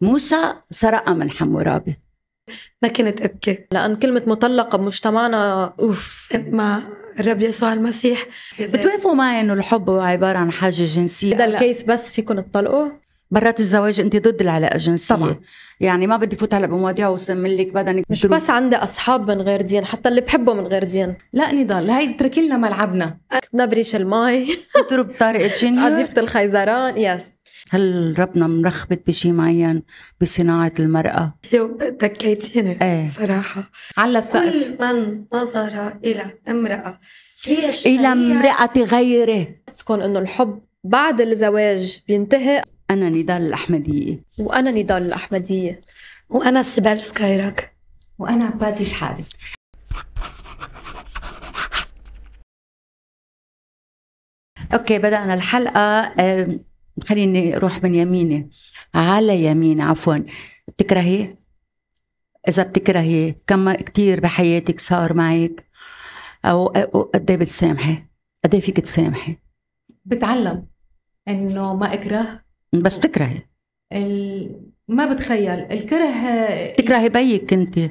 موسى سرقها من حمورابي ما كنت ابكي لان كلمه مطلقه بمجتمعنا اوف طيب، ما الرب يسوع المسيح بتوافقوا معي انه الحب هو عباره عن حاجه جنسيه هذا الكيس بس فيكم تطلقوا برات الزواج انت ضد العلاقه الجنسيه طبعا يعني ما بدي فوت هلا بمواضيع وسم لك بدنك مش بس عندي اصحاب من غير دين حتى اللي بحبه من غير دين لا نضال هاي اتركي لنا ملعبنا اخذنا بريش المي اضرب طارق جينيور قذيفه الخيزران يس هل ربنا مرخبت بشيء معين بصناعة المرأة؟ اليوم دكيتيني ايه؟ صراحة على السقف كل من نظر إلى امرأة هي إلى امرأة غيره تكون إنه الحب بعد الزواج بينتهي أنا نضال الأحمدية وأنا نضال الأحمدية وأنا سبال سكايراك وأنا باتي شحادي اوكي بدأنا الحلقة خليني اروح من يميني على يمين عفوا بتكرهي إذا بتكرهي كم كتير بحياتك صار معك أو قد إيه بتسامحي؟ قد إيه فيك تسامحي؟ بتعلم إنه ما أكره بس بتكرهي ال... ما بتخيل الكره بتكرهي بيك كنت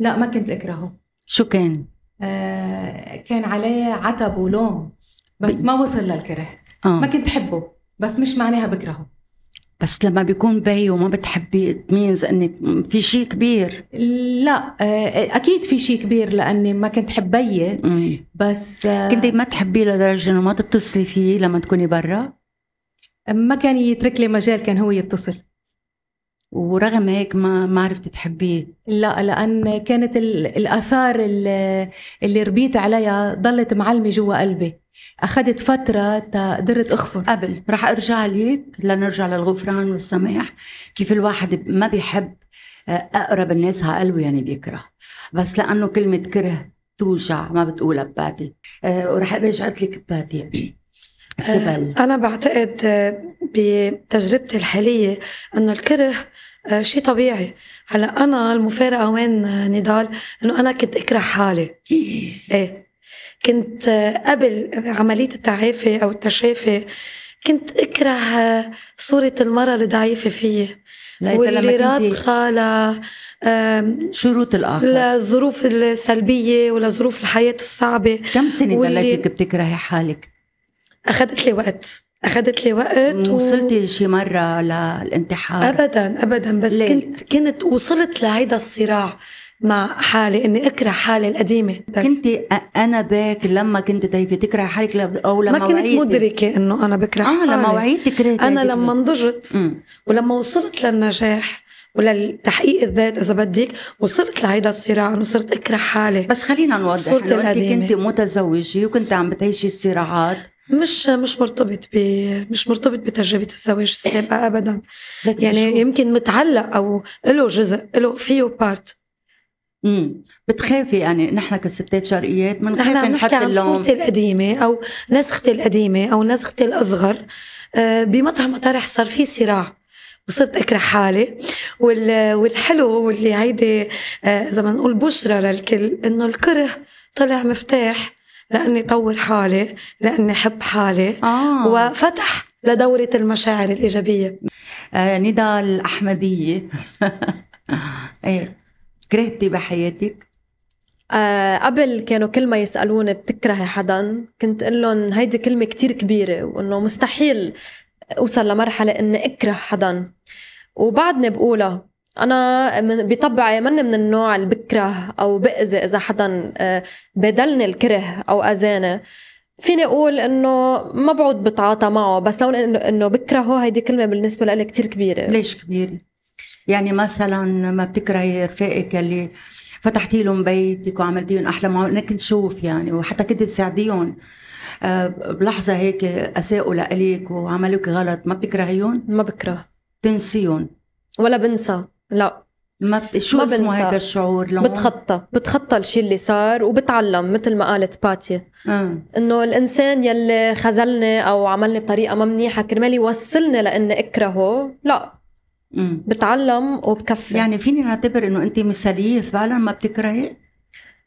لا ما كنت اكرهه شو كان؟ آه كان عليه عتب ولوم بس ب... ما وصل للكره آه. ما كنت حبه بس مش معناها بكرهه بس لما بيكون بي وما بتحبي مينز انك في شيء كبير لا آه، اكيد في شيء كبير لاني ما كنت حبيه بس آه، كنتي ما تحبيه لدرجه انه ما تتصلي فيه لما تكوني برا ما كان يترك لي مجال كان هو يتصل ورغم هيك ما ما عرفتي تحبيه لا لان كانت الاثار اللي, اللي ربيت عليها ضلت معلمه جوا قلبي اخذت فتره تقدرت اغفر قبل راح ارجع ليك لنرجع للغفران والسماح كيف الواحد ما بيحب آه، اقرب الناس على قلبه يعني بيكره بس لانه كلمه كره توجع ما بتقولها بباتي أه ورح رجعت لك بباتي سبل آه، أنا بعتقد آه، بتجربتي الحالية أنه الكره آه، شيء طبيعي هلا أنا المفارقة وين نضال أنه أنا كنت أكره حالي إيه, إيه. كنت قبل عملية التعافي أو التشافي كنت أكره صورة المرأة الضعيفة فيي واللي رادخة ل شروط الآخر للظروف السلبية ولظروف الحياة الصعبة كم سنة واللي... ضليتك بتكرهي حالك؟ اخذت لي وقت اخذت لي وقت وصلتي و... شي مره للانتحار ابدا ابدا بس ليه؟ كنت كنت وصلت لهيدا الصراع مع حالي اني اكره حالي القديمه كنت انا ذاك لما كنت تايفه تكره حالك او لما ما كنت مدركه انه انا بكره حالي اه لما وعيت انا لما نضجت ولما وصلت للنجاح وللتحقيق الذات اذا بدك وصلت لهيدا الصراع انه صرت اكره حالي بس خلينا نوضح صرت انت كنت متزوجه وكنت عم بتعيشي الصراعات مش مش مرتبط ب مش مرتبط بتجربه الزواج السابقه إيه. ابدا يعني شو. يمكن متعلق او له جزء له فيه بارت امم بتخافي يعني نحن كستات شرقيات بنخاف نحط عن اللوم صورتي القديمه او نسختي القديمه او نسختي الاصغر آه، بمطرح مطارح صار في صراع وصرت اكره حالي والحلو واللي هيدي آه، اذا بدنا نقول بشرى للكل انه الكره طلع مفتاح لاني طور حالي لاني احب حالي آه. وفتح لدوره المشاعر الايجابيه آه ندى الاحمديه ايه كرهتي بحياتك أه قبل كانوا كل ما يسألوني بتكرهي حدا كنت أقول لهم هيدي كلمة كتير كبيرة وإنه مستحيل أوصل لمرحلة إني أكره حدا وبعدني بقولها انا من بطبعي من من النوع اللي بكره او باذي اذا حدا آه، بدلني الكره او اذاني فيني اقول انه ما بعود بتعاطى معه بس لو انه انه بكرهه هيدي كلمه بالنسبه لي كتير كبيره ليش كبيره يعني مثلا ما بتكرهي رفاقك اللي فتحتي لهم بيتك وعملتي لهم احلى معامله كنت شوف يعني وحتى كنت تساعديهم آه، بلحظه هيك اساءوا لك وعملوك غلط ما بتكرهيهم ما بكره تنسيهم ولا بنسى لا ما بت... شو ما اسمه هذا الشعور لما بتخطى بتخطى الشيء اللي صار وبتعلم مثل ما قالت باتيا آه. انه الانسان يلي خذلني او عملني بطريقه ما منيحه كرمال يوصلني لاني اكرهه لا مم. بتعلم وبكفي يعني فيني نعتبر انه انت مثاليه فعلا ما بتكرهي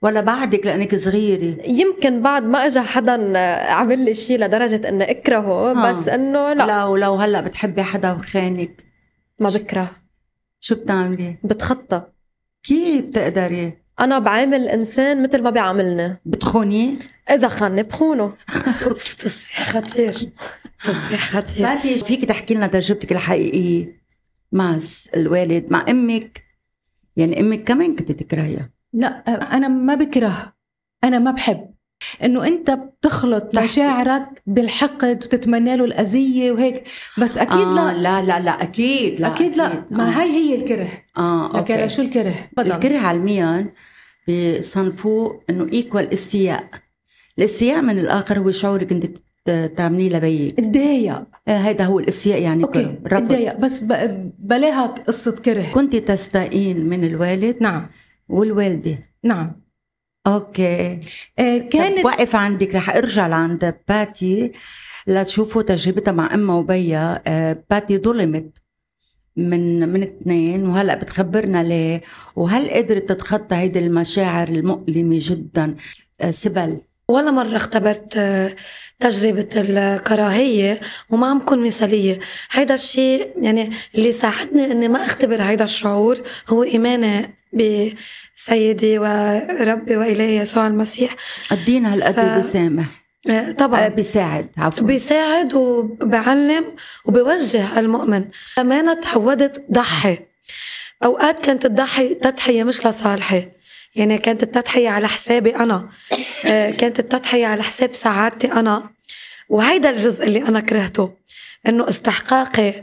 ولا بعدك لانك صغيره يمكن بعد ما اجى حدا عمل لي شيء لدرجه اني اكرهه آه. بس انه لا لو لو هلا بتحبي حدا وخانك ما بكره شو بتعملي؟ بتخطى كيف تقدري؟ انا بعامل الانسان مثل ما بيعاملني بتخوني؟ اذا خاني بخونه تصريح خطير تصريح خطير بعدي فيك تحكي لنا تجربتك الحقيقيه مع الوالد مع امك يعني امك كمان كنت تكرهيها لا انا ما بكره انا ما بحب انه انت بتخلط مشاعرك بالحقد وتتمنى له الاذيه وهيك بس اكيد آه لا لا لا لا اكيد لا اكيد, أكيد لا ما آه. هي هي الكره اه اوكي لكن شو الكره؟ بضل. الكره علميا بصنفوه انه ايكوال استياء الاستياء من الاخر هو شعورك كنت تعمليه لبيك اتضايق آه، هيدا هو الاستياء يعني اوكي اتضايق بس بلاها قصه كره كنت تستائين من الوالد نعم والوالده نعم اوكي آه، كانت واقف عندك رح ارجع لعند باتي لتشوفوا تجربتها مع امها وبيا آه، باتي ظلمت من من اثنين وهلا بتخبرنا ليه وهل قدرت تتخطى هيدي المشاعر المؤلمه جدا آه، سبل ولا مرة اختبرت آه، تجربة الكراهية وما عم كون مثالية هيدا الشيء يعني اللي ساعدني اني ما اختبر هيدا الشعور هو ايماني بسيدي وربي وإلهي يسوع المسيح الدين هالقد ف... بسامح آه، طبعا آه، بيساعد عفوا بيساعد وبعلم وبوجه المؤمن كمان تعودت ضحي اوقات كانت الضحي تضحيه مش لصالحي يعني كانت التضحية على حسابي أنا آه، كانت التضحية على حساب سعادتي أنا وهيدا الجزء اللي أنا كرهته إنه استحقاقي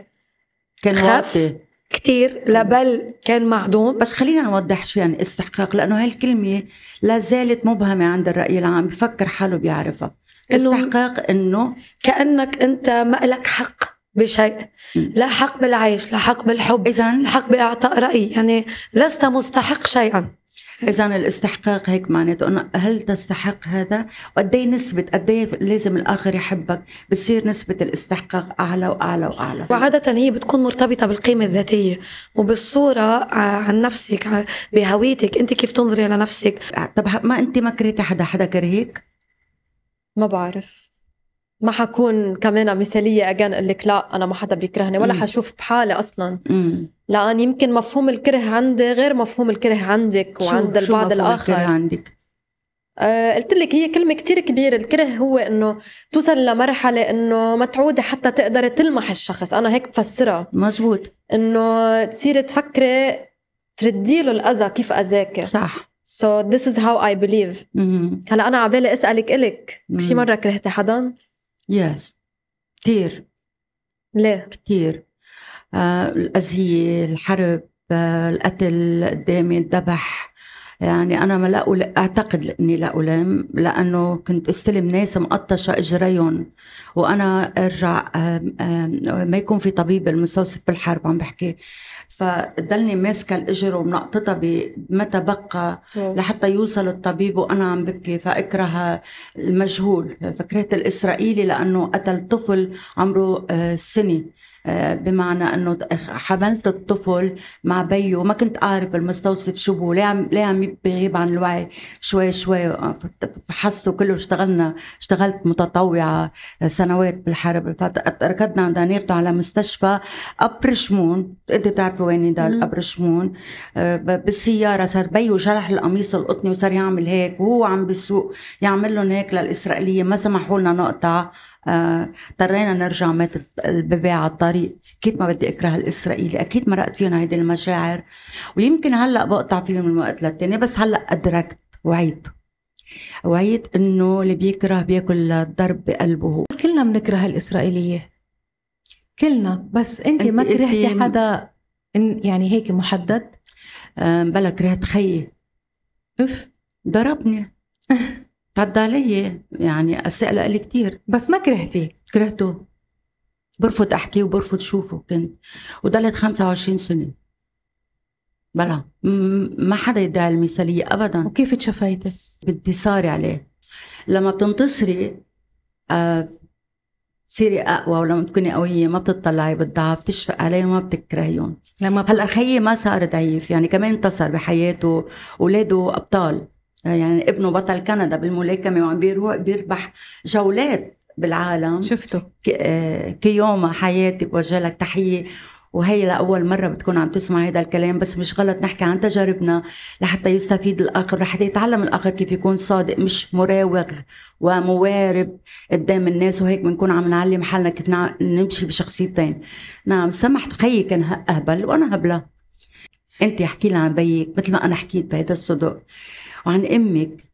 كان خف كتير لبل كان معدوم بس خليني اوضح شو يعني استحقاق لانه هاي الكلمه لا زالت مبهمه عند الراي العام بفكر حاله بيعرفها استحقاق انه كانك انت ما لك حق بشيء لا حق بالعيش لا حق بالحب اذا لا حق باعطاء راي يعني لست مستحق شيئا اذا الاستحقاق هيك معناته انه هل تستحق هذا وقد ايه نسبه قد ايه لازم الاخر يحبك بتصير نسبه الاستحقاق اعلى واعلى واعلى وعاده هي بتكون مرتبطه بالقيمه الذاتيه وبالصوره آه، عن نفسك آه، بهويتك انت كيف تنظري لنفسك طب ما انت ما كرهتي حدا حدا كرهك ما بعرف ما حكون كمان مثالية أجان أقول لك لا أنا ما حدا بيكرهني ولا م. حشوف بحالي أصلا م. لان يمكن مفهوم الكره عندي غير مفهوم الكره عندك وعند شو البعض شو الاخر الكره عندك آه، قلت لك هي كلمة كتير كبيرة الكره هو انه توصل لمرحلة انه ما تعودي حتى تقدري تلمح الشخص انا هيك بفسرها مزبوط انه تصيري تفكري تردي له الاذى كيف اذاك صح سو ذيس از هاو اي بليف هلا انا عبالي اسالك الك شي مرة كرهتي حدا؟ يس yes. كتير ليه؟ كتير آه، الأزهية الحرب آه، القتل قدامي الذبح يعني أنا ما لا أعتقد إني لا ألام لأنه كنت استلم ناس مقطشة إجريهم وأنا أرجع ما يكون في طبيب المستوصف بالحرب عم بحكي فضلني ماسكة الإجر ومنقطتها بما تبقى لحتى يوصل الطبيب وأنا عم ببكي فأكره المجهول فكرهت الإسرائيلي لأنه قتل طفل عمره آه، سنة آه، بمعنى انه حملت الطفل مع بيه ما كنت اعرف المستوصف شو هو ليه عم ليه عم بغيب عن الوعي شوي شوي آه، فحصته كله اشتغلنا اشتغلت متطوعه سنوات بالحرب ركضنا عند ناخده على مستشفى ابرشمون انت بتعرفي وين دار ابرشمون آه، بالسياره صار بيه شرح القميص القطني وصار يعمل هيك وهو عم بيسوق يعمل لهم هيك للاسرائيليه ما سمحوا لنا نقطع اضطرينا آه، نرجع مات البيبي على الطريق كيف ما بدي اكره الاسرائيلي اكيد مرقت فيهم هيدي المشاعر ويمكن هلا بقطع فيهم من وقت للتاني بس هلا ادركت وعيت وعيت انه اللي بيكره بياكل الضرب بقلبه كلنا بنكره الاسرائيليه كلنا بس انت, انت ما كرهتي انت... حدا يعني هيك محدد آه، بلا كرهت خيي اف ضربني رد علي يعني أسئلة لي كثير بس ما كرهتيه كرهته برفض أحكيه وبرفض شوفه كنت وضلت 25 سنة بلا ما حدا يدعي المثالية أبدا وكيف تشفيتي؟ بدي صاري عليه لما بتنتصري آه اقوى ولما تكوني قويه ما بتطلعي بالضعف تشفق عليهم وما بتكرهيهم لما هلا خيي ما صار ضعيف يعني كمان انتصر بحياته اولاده ابطال يعني ابنه بطل كندا بالملاكمه وعم بيروح بيربح جولات بالعالم شفته آه، كيوما حياتي بوجه لك تحيه وهي لأول مرة بتكون عم تسمع هذا الكلام بس مش غلط نحكي عن تجاربنا لحتى يستفيد الآخر لحتى يتعلم الآخر كيف يكون صادق مش مراوغ وموارب قدام الناس وهيك بنكون عم نعلم حالنا كيف نمشي بشخصيتين نعم سمحت خيي كان أهبل وأنا هبلة أنت احكي لي عن بيك مثل ما أنا حكيت بهذا الصدق وعن امك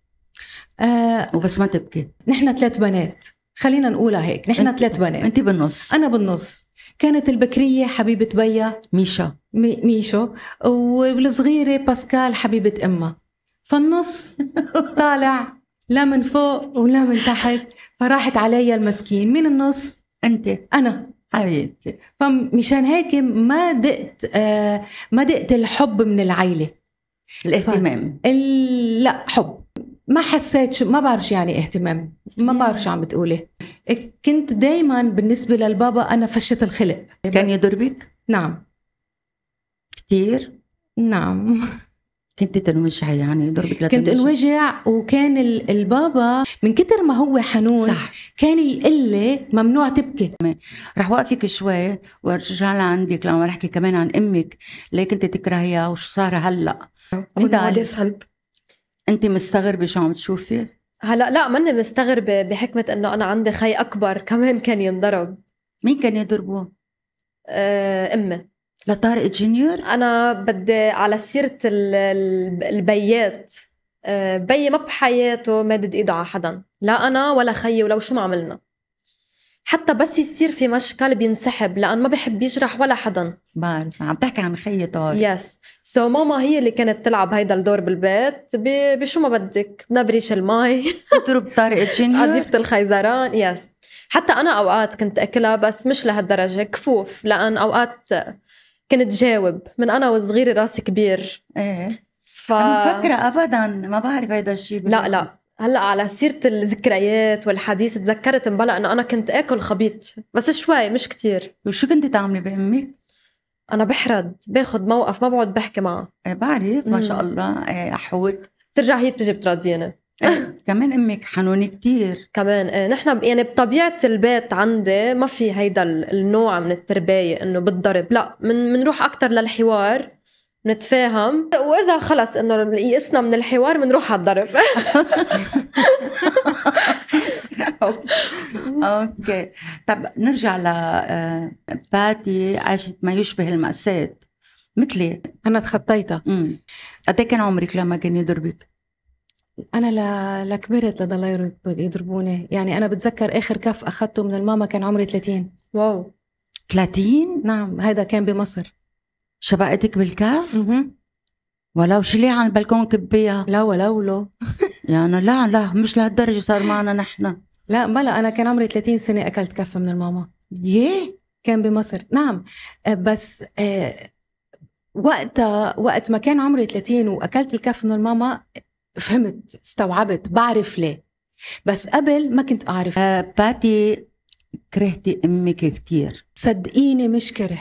آه وبس ما تبكي نحن ثلاث بنات خلينا نقولها هيك نحن ثلاث بنات انت بالنص انا بالنص كانت البكرية حبيبة بيا ميشا مي ميشو والصغيرة باسكال حبيبة امها فالنص طالع لا من فوق ولا من تحت فراحت علي المسكين مين النص انت انا حبيبتي فمشان هيك ما دقت آه ما دقت الحب من العيله الاهتمام طيب، لا حب ما حسيت ما بعرف شو يعني اهتمام ما بعرف شو عم بتقولي كنت دايما بالنسبه للبابا انا فشت الخلق كان يضربك نعم كثير نعم كنت تنوجعي يعني ضربك كنت انوجع وكان البابا من كتر ما هو حنون صح. كان يقول لي ممنوع تبكي رح وقفك شوي وارجع لعندك لما رح احكي كمان عن امك ليه كنت تكرهيها وشو صار هلا كنت عادي صلب انت مستغربه شو عم تشوفي؟ هلا لا ماني مستغربه بحكمه انه انا عندي خي اكبر كمان كان ينضرب مين كان يضربه؟ آه، امي لطارق جونيور انا بدي على سيره البيات آه، بي ما بحياته مادد ايده على حدا لا انا ولا خيي ولو شو ما عملنا حتى بس يصير في مشكل بينسحب لان ما بحب يجرح ولا حدا بعرف عم تحكي عن خيي طارق يس سو ماما هي اللي كانت تلعب هيدا الدور بالبيت بشو ما بدك نبريش المي تضرب طارق جينيور قذيفه الخيزران يس حتى انا اوقات كنت اكلها بس مش لهالدرجه كفوف لان اوقات كنت جاوب من انا وصغيره راسي كبير ايه ف مفكره ابدا ما بعرف هيدا الشيء لا لا هلا على سيره الذكريات والحديث تذكرت مبلا انه انا كنت اكل خبيط بس شوي مش كتير وشو كنت تعملي بامك؟ انا بحرد باخذ موقف ما بقعد بحكي معها ايه بعرف ما شاء الله ايه حوت ترجع هي بتجي بتراضيني إيه. كمان امك حنونه كتير كمان ايه نحن يعني بطبيعه البيت عندي ما في هيدا النوع من التربايه انه بالضرب لا من بنروح اكثر للحوار نتفاهم واذا خلص انه يئسنا من الحوار بنروح على الضرب اوكي طب نرجع ل آه، باتي عاشت ما يشبه المأساة مثلي انا تخطيتها قد إيه كان عمرك لما كان يضربك؟ انا ل... لكبرت لضل يضربوني يعني انا بتذكر اخر كف اخذته من الماما كان عمري 30 واو 30 نعم هذا كان بمصر شبقتك بالكف اها ولو شلي على البلكون كبيها لا ولو لو يعني لا لا مش لهالدرجه صار معنا نحن لا بلا انا كان عمري 30 سنه اكلت كف من الماما ييه كان بمصر نعم آه، بس آه، وقتها وقت ما كان عمري 30 واكلت الكف من الماما فهمت استوعبت بعرف ليه بس قبل ما كنت أعرف آه باتي كرهتي أمك كثير صدقيني مش كره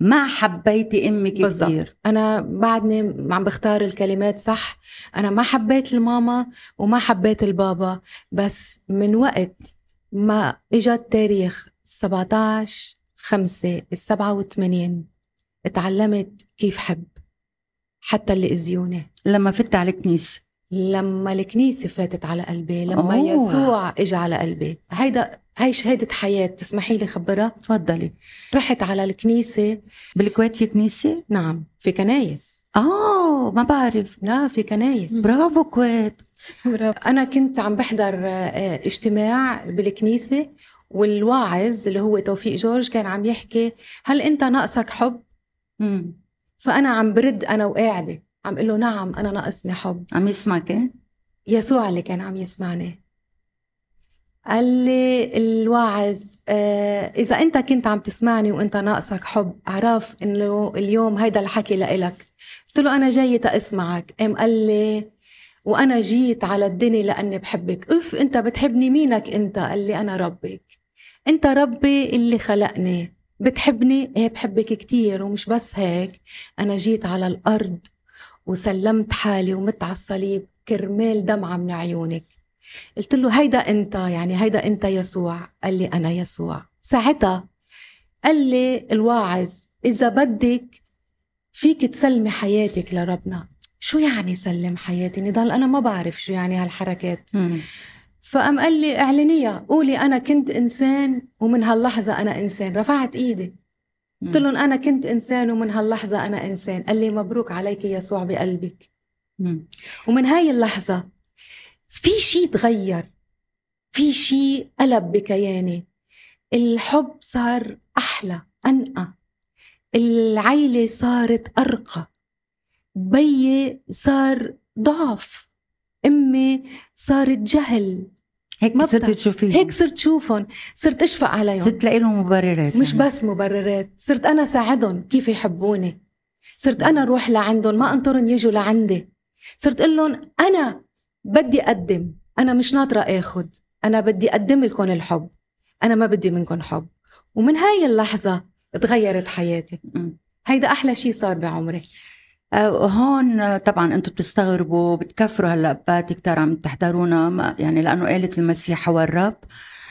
ما حبيتي امك كثير انا بعدني عم بختار الكلمات صح انا ما حبيت الماما وما حبيت البابا بس من وقت ما اجى التاريخ 17 5 87 اتعلمت كيف حب حتى اللي اذيوني لما فت على الكنيسه لما الكنيسة فاتت على قلبي لما أوه. يسوع إجا على قلبي هيدا هاي شهادة حياة تسمحي لي خبرها تفضلي رحت على الكنيسة بالكويت في كنيسة؟ نعم في كنايس اه ما بعرف لا في كنايس برافو كويت برافو. أنا كنت عم بحضر آه، اجتماع بالكنيسة والواعظ اللي هو توفيق جورج كان عم يحكي هل أنت ناقصك حب؟ مم. فأنا عم برد أنا وقاعدة عم قل له نعم انا ناقصني حب عم يسمعك إيه؟ يسوع اللي كان عم يسمعني قال لي الواعظ آه اذا انت كنت عم تسمعني وانت ناقصك حب اعرف انه اليوم هيدا الحكي لإلك قلت له انا جاي تاسمعك قام قال لي وانا جيت على الدنيا لاني بحبك اف انت بتحبني مينك انت قال لي انا ربك انت ربي اللي خلقني بتحبني ايه بحبك كتير ومش بس هيك انا جيت على الارض وسلمت حالي ومت على الصليب كرمال دمعة من عيونك قلت له هيدا أنت يعني هيدا أنت يسوع قال لي أنا يسوع ساعتها قال لي الواعظ إذا بدك فيك تسلمي حياتك لربنا شو يعني سلم حياتي نضال أنا ما بعرف شو يعني هالحركات فقام قال لي اعلنيها قولي انا كنت انسان ومن هاللحظه انا انسان رفعت ايدي قلت لهم أنا كنت إنسان ومن هاللحظة أنا إنسان قال لي مبروك عليك يسوع بقلبك ومن هاي اللحظة في شيء تغير في شيء قلب بكياني الحب صار أحلى أنقى العيلة صارت أرقى بيي صار ضعف أمي صارت جهل هيك ما صرت تشوفيهم هيك صرت شوفهم صرت اشفق عليهم صرت لاقي لهم مبررات مش يعني. بس مبررات صرت انا ساعدهم كيف يحبوني صرت انا اروح لعندهم ما انطرهم يجوا لعندي صرت اقول لهم انا بدي اقدم انا مش ناطره اخذ انا بدي اقدم لكم الحب انا ما بدي منكم حب ومن هاي اللحظه تغيرت حياتي هيدا احلى شيء صار بعمري آه، هون آه، طبعا انتم بتستغربوا بتكفروا هلا بات كتار عم تحضرونا يعني لانه قالت المسيح هو الرب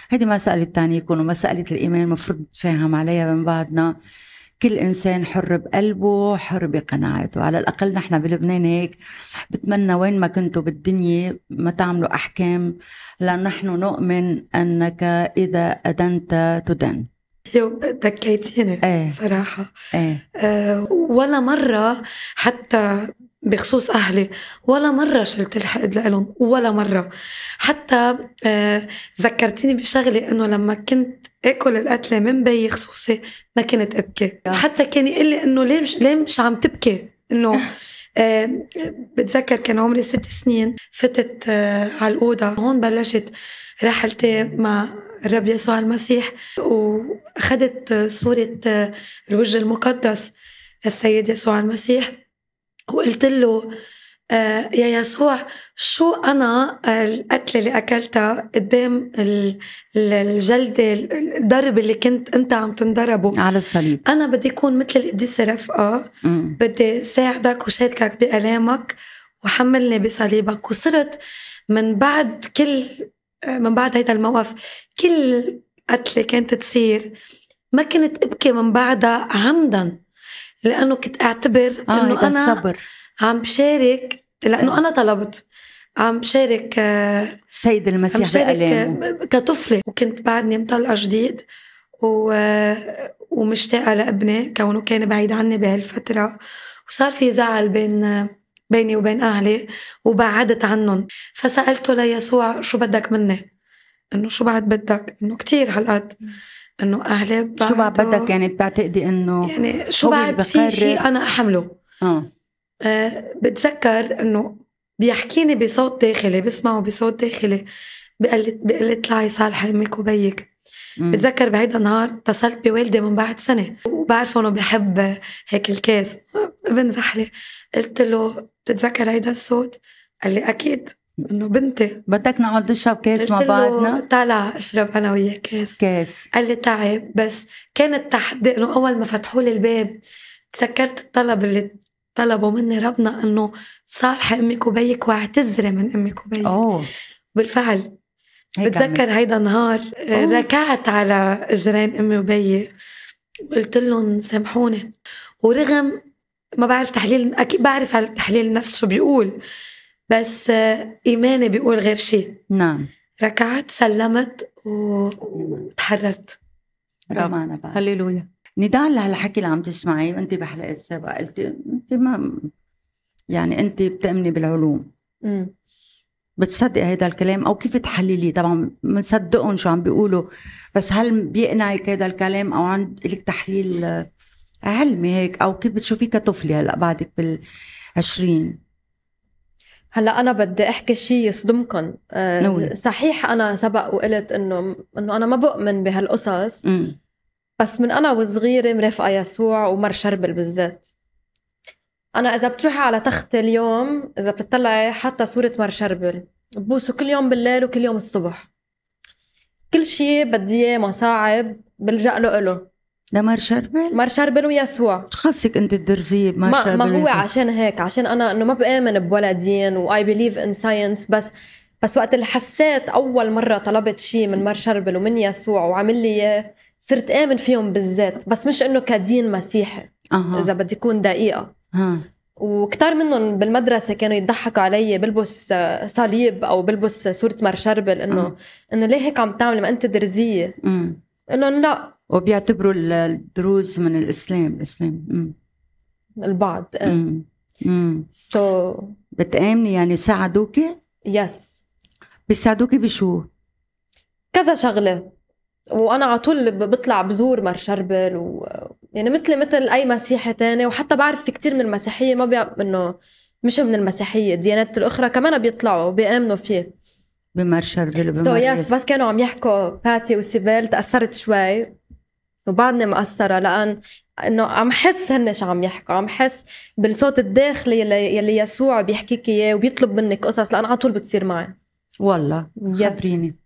هيدي مسألة تانيكم ومسألة الإيمان مفروض نتفاهم عليها من بعضنا كل إنسان حر بقلبه حر بقناعاته على الأقل نحن بلبنان هيك بتمنى وين ما كنتوا بالدنيا ما تعملوا أحكام لأن نحن نؤمن أنك إذا أدنت تدن بكيتيني ايه. صراحة ايه. أه ولا مرة حتى بخصوص أهلي ولا مرة شلت الحقد لهم ولا مرة حتى أه ذكرتيني بشغلة أنه لما كنت اكل القتله من بي خصوصي ما كنت ابكي حتى كان يقول لي انه ليه مش ليه مش عم تبكي انه آه بتذكر كان عمري ست سنين فتت آه على الاوضه هون بلشت رحلتي مع الرب يسوع المسيح وأخذت صورة الوجه المقدس السيد يسوع المسيح وقلت له آه، يا يسوع شو أنا القتلة اللي أكلتها قدام الجلدة الضرب اللي كنت أنت عم تنضربه على الصليب أنا بدي أكون مثل القديسة رفقة بدي ساعدك وشاركك بألامك وحملني بصليبك وصرت من بعد كل من بعد هيدا الموقف كل قتلة كانت تصير ما كنت ابكي من بعدها عمدا لانه كنت اعتبر آه انه انا الصبر. عم بشارك لانه انا طلبت عم بشارك آه، سيد المسيح عم بشارك آه، كطفله وكنت بعدني مطلقه جديد و... ومشتاقه لابني كونه كان بعيد عني بهالفتره وصار في زعل بين بيني وبين أهلي وبعدت عنهم فسألته ليسوع شو بدك مني إنه شو بعد بدك إنه كتير هالقد إنه أهلي بعده شو بعد بدك يعني بتعتقدي إنه يعني شو بعد في شيء أنا أحمله آه. آه بتذكر إنه بيحكيني بصوت داخلي بسمعه بصوت داخلي بقلت بقلت لعي صالح امك وبيك بتذكر بهيدا النهار اتصلت بوالدي من بعد سنه وبعرفه انه بحب هيك الكاس ابن زحله قلت له بتتذكر هيدا الصوت قال لي اكيد انه بنتي بدك نقعد نشرب كاس مع بعضنا طالع اشرب انا وياه كاس كاس قال لي تعب بس كان التحدي انه اول ما فتحوا لي الباب تذكرت الطلب اللي طلبوا مني ربنا انه صالحه امك وبيك واعتذري من امك وبيك أوه. بالفعل بتذكر هيدا النهار آه، ركعت على اجرين امي وبيي وقلت لهم سامحوني ورغم ما بعرف تحليل اكيد بعرف على التحليل النفس شو بيقول بس آه، ايماني بيقول غير شيء نعم ركعت سلمت وتحررت ربنا هللويا نضال لهالحكي اللي عم تسمعي وانت بحلقه السابقه قلتي انت ما يعني انت بتامني بالعلوم مم. بتصدق هذا الكلام او كيف تحلليه طبعا بنصدقهم شو عم بيقولوا بس هل بيقنعك هذا الكلام او عندك تحليل آه، علمي هيك او كيف بتشوفيه كطفله هلا بعدك 20 هلا انا بدي احكي شيء يصدمكم آه، صحيح انا سبق وقلت انه انه انا ما بؤمن بهالقصص بس من انا وصغيره مرافقه يسوع ومر شربل بالذات انا اذا بتروحي على تختي اليوم اذا بتطلعي حتى صوره مر شربل ببوسه كل يوم بالليل وكل يوم الصبح كل شيء بدي اياه مصاعب بلجأ له له لمر شربل؟ مر شربل ويسوع خصك انت الدرزية ما ما, ما هو ويسوع. عشان هيك عشان انا انه ما بآمن بولا دين واي بليف ان ساينس بس بس وقت اللي حسيت اول مره طلبت شيء من مر شربل ومن يسوع وعمل لي اياه صرت آمن فيهم بالذات بس مش انه كدين مسيحي أه. اذا بدي اكون دقيقه وكتار منهم بالمدرسة كانوا يضحكوا علي بلبس آه، صليب أو بلبس صورة شربل إنه آه. إنه ليه هيك عم تعملي ما أنت درزية إنه لا وبيعتبروا الدروز من الإسلام الإسلام مم. البعض امم آه. سو so... بتآمني يعني ساعدوكي؟ يس بيساعدوكي بشو؟ كذا شغلة وأنا على طول بطلع بزور مار شربل و... يعني مثل مثل اي مسيحي تاني وحتى بعرف في كثير من المسيحيه ما بيع انه مش من المسيحيه الديانات الاخرى كمان بيطلعوا بيامنوا فيه بمرشر سو يس بس كانوا عم يحكوا باتي وسيبال تاثرت شوي وبعدني مقصره لان انه عم حس هن شو عم يحكوا عم حس بالصوت الداخلي يلي, يلي يسوع بيحكيك اياه وبيطلب منك قصص لان على طول بتصير معي والله خبريني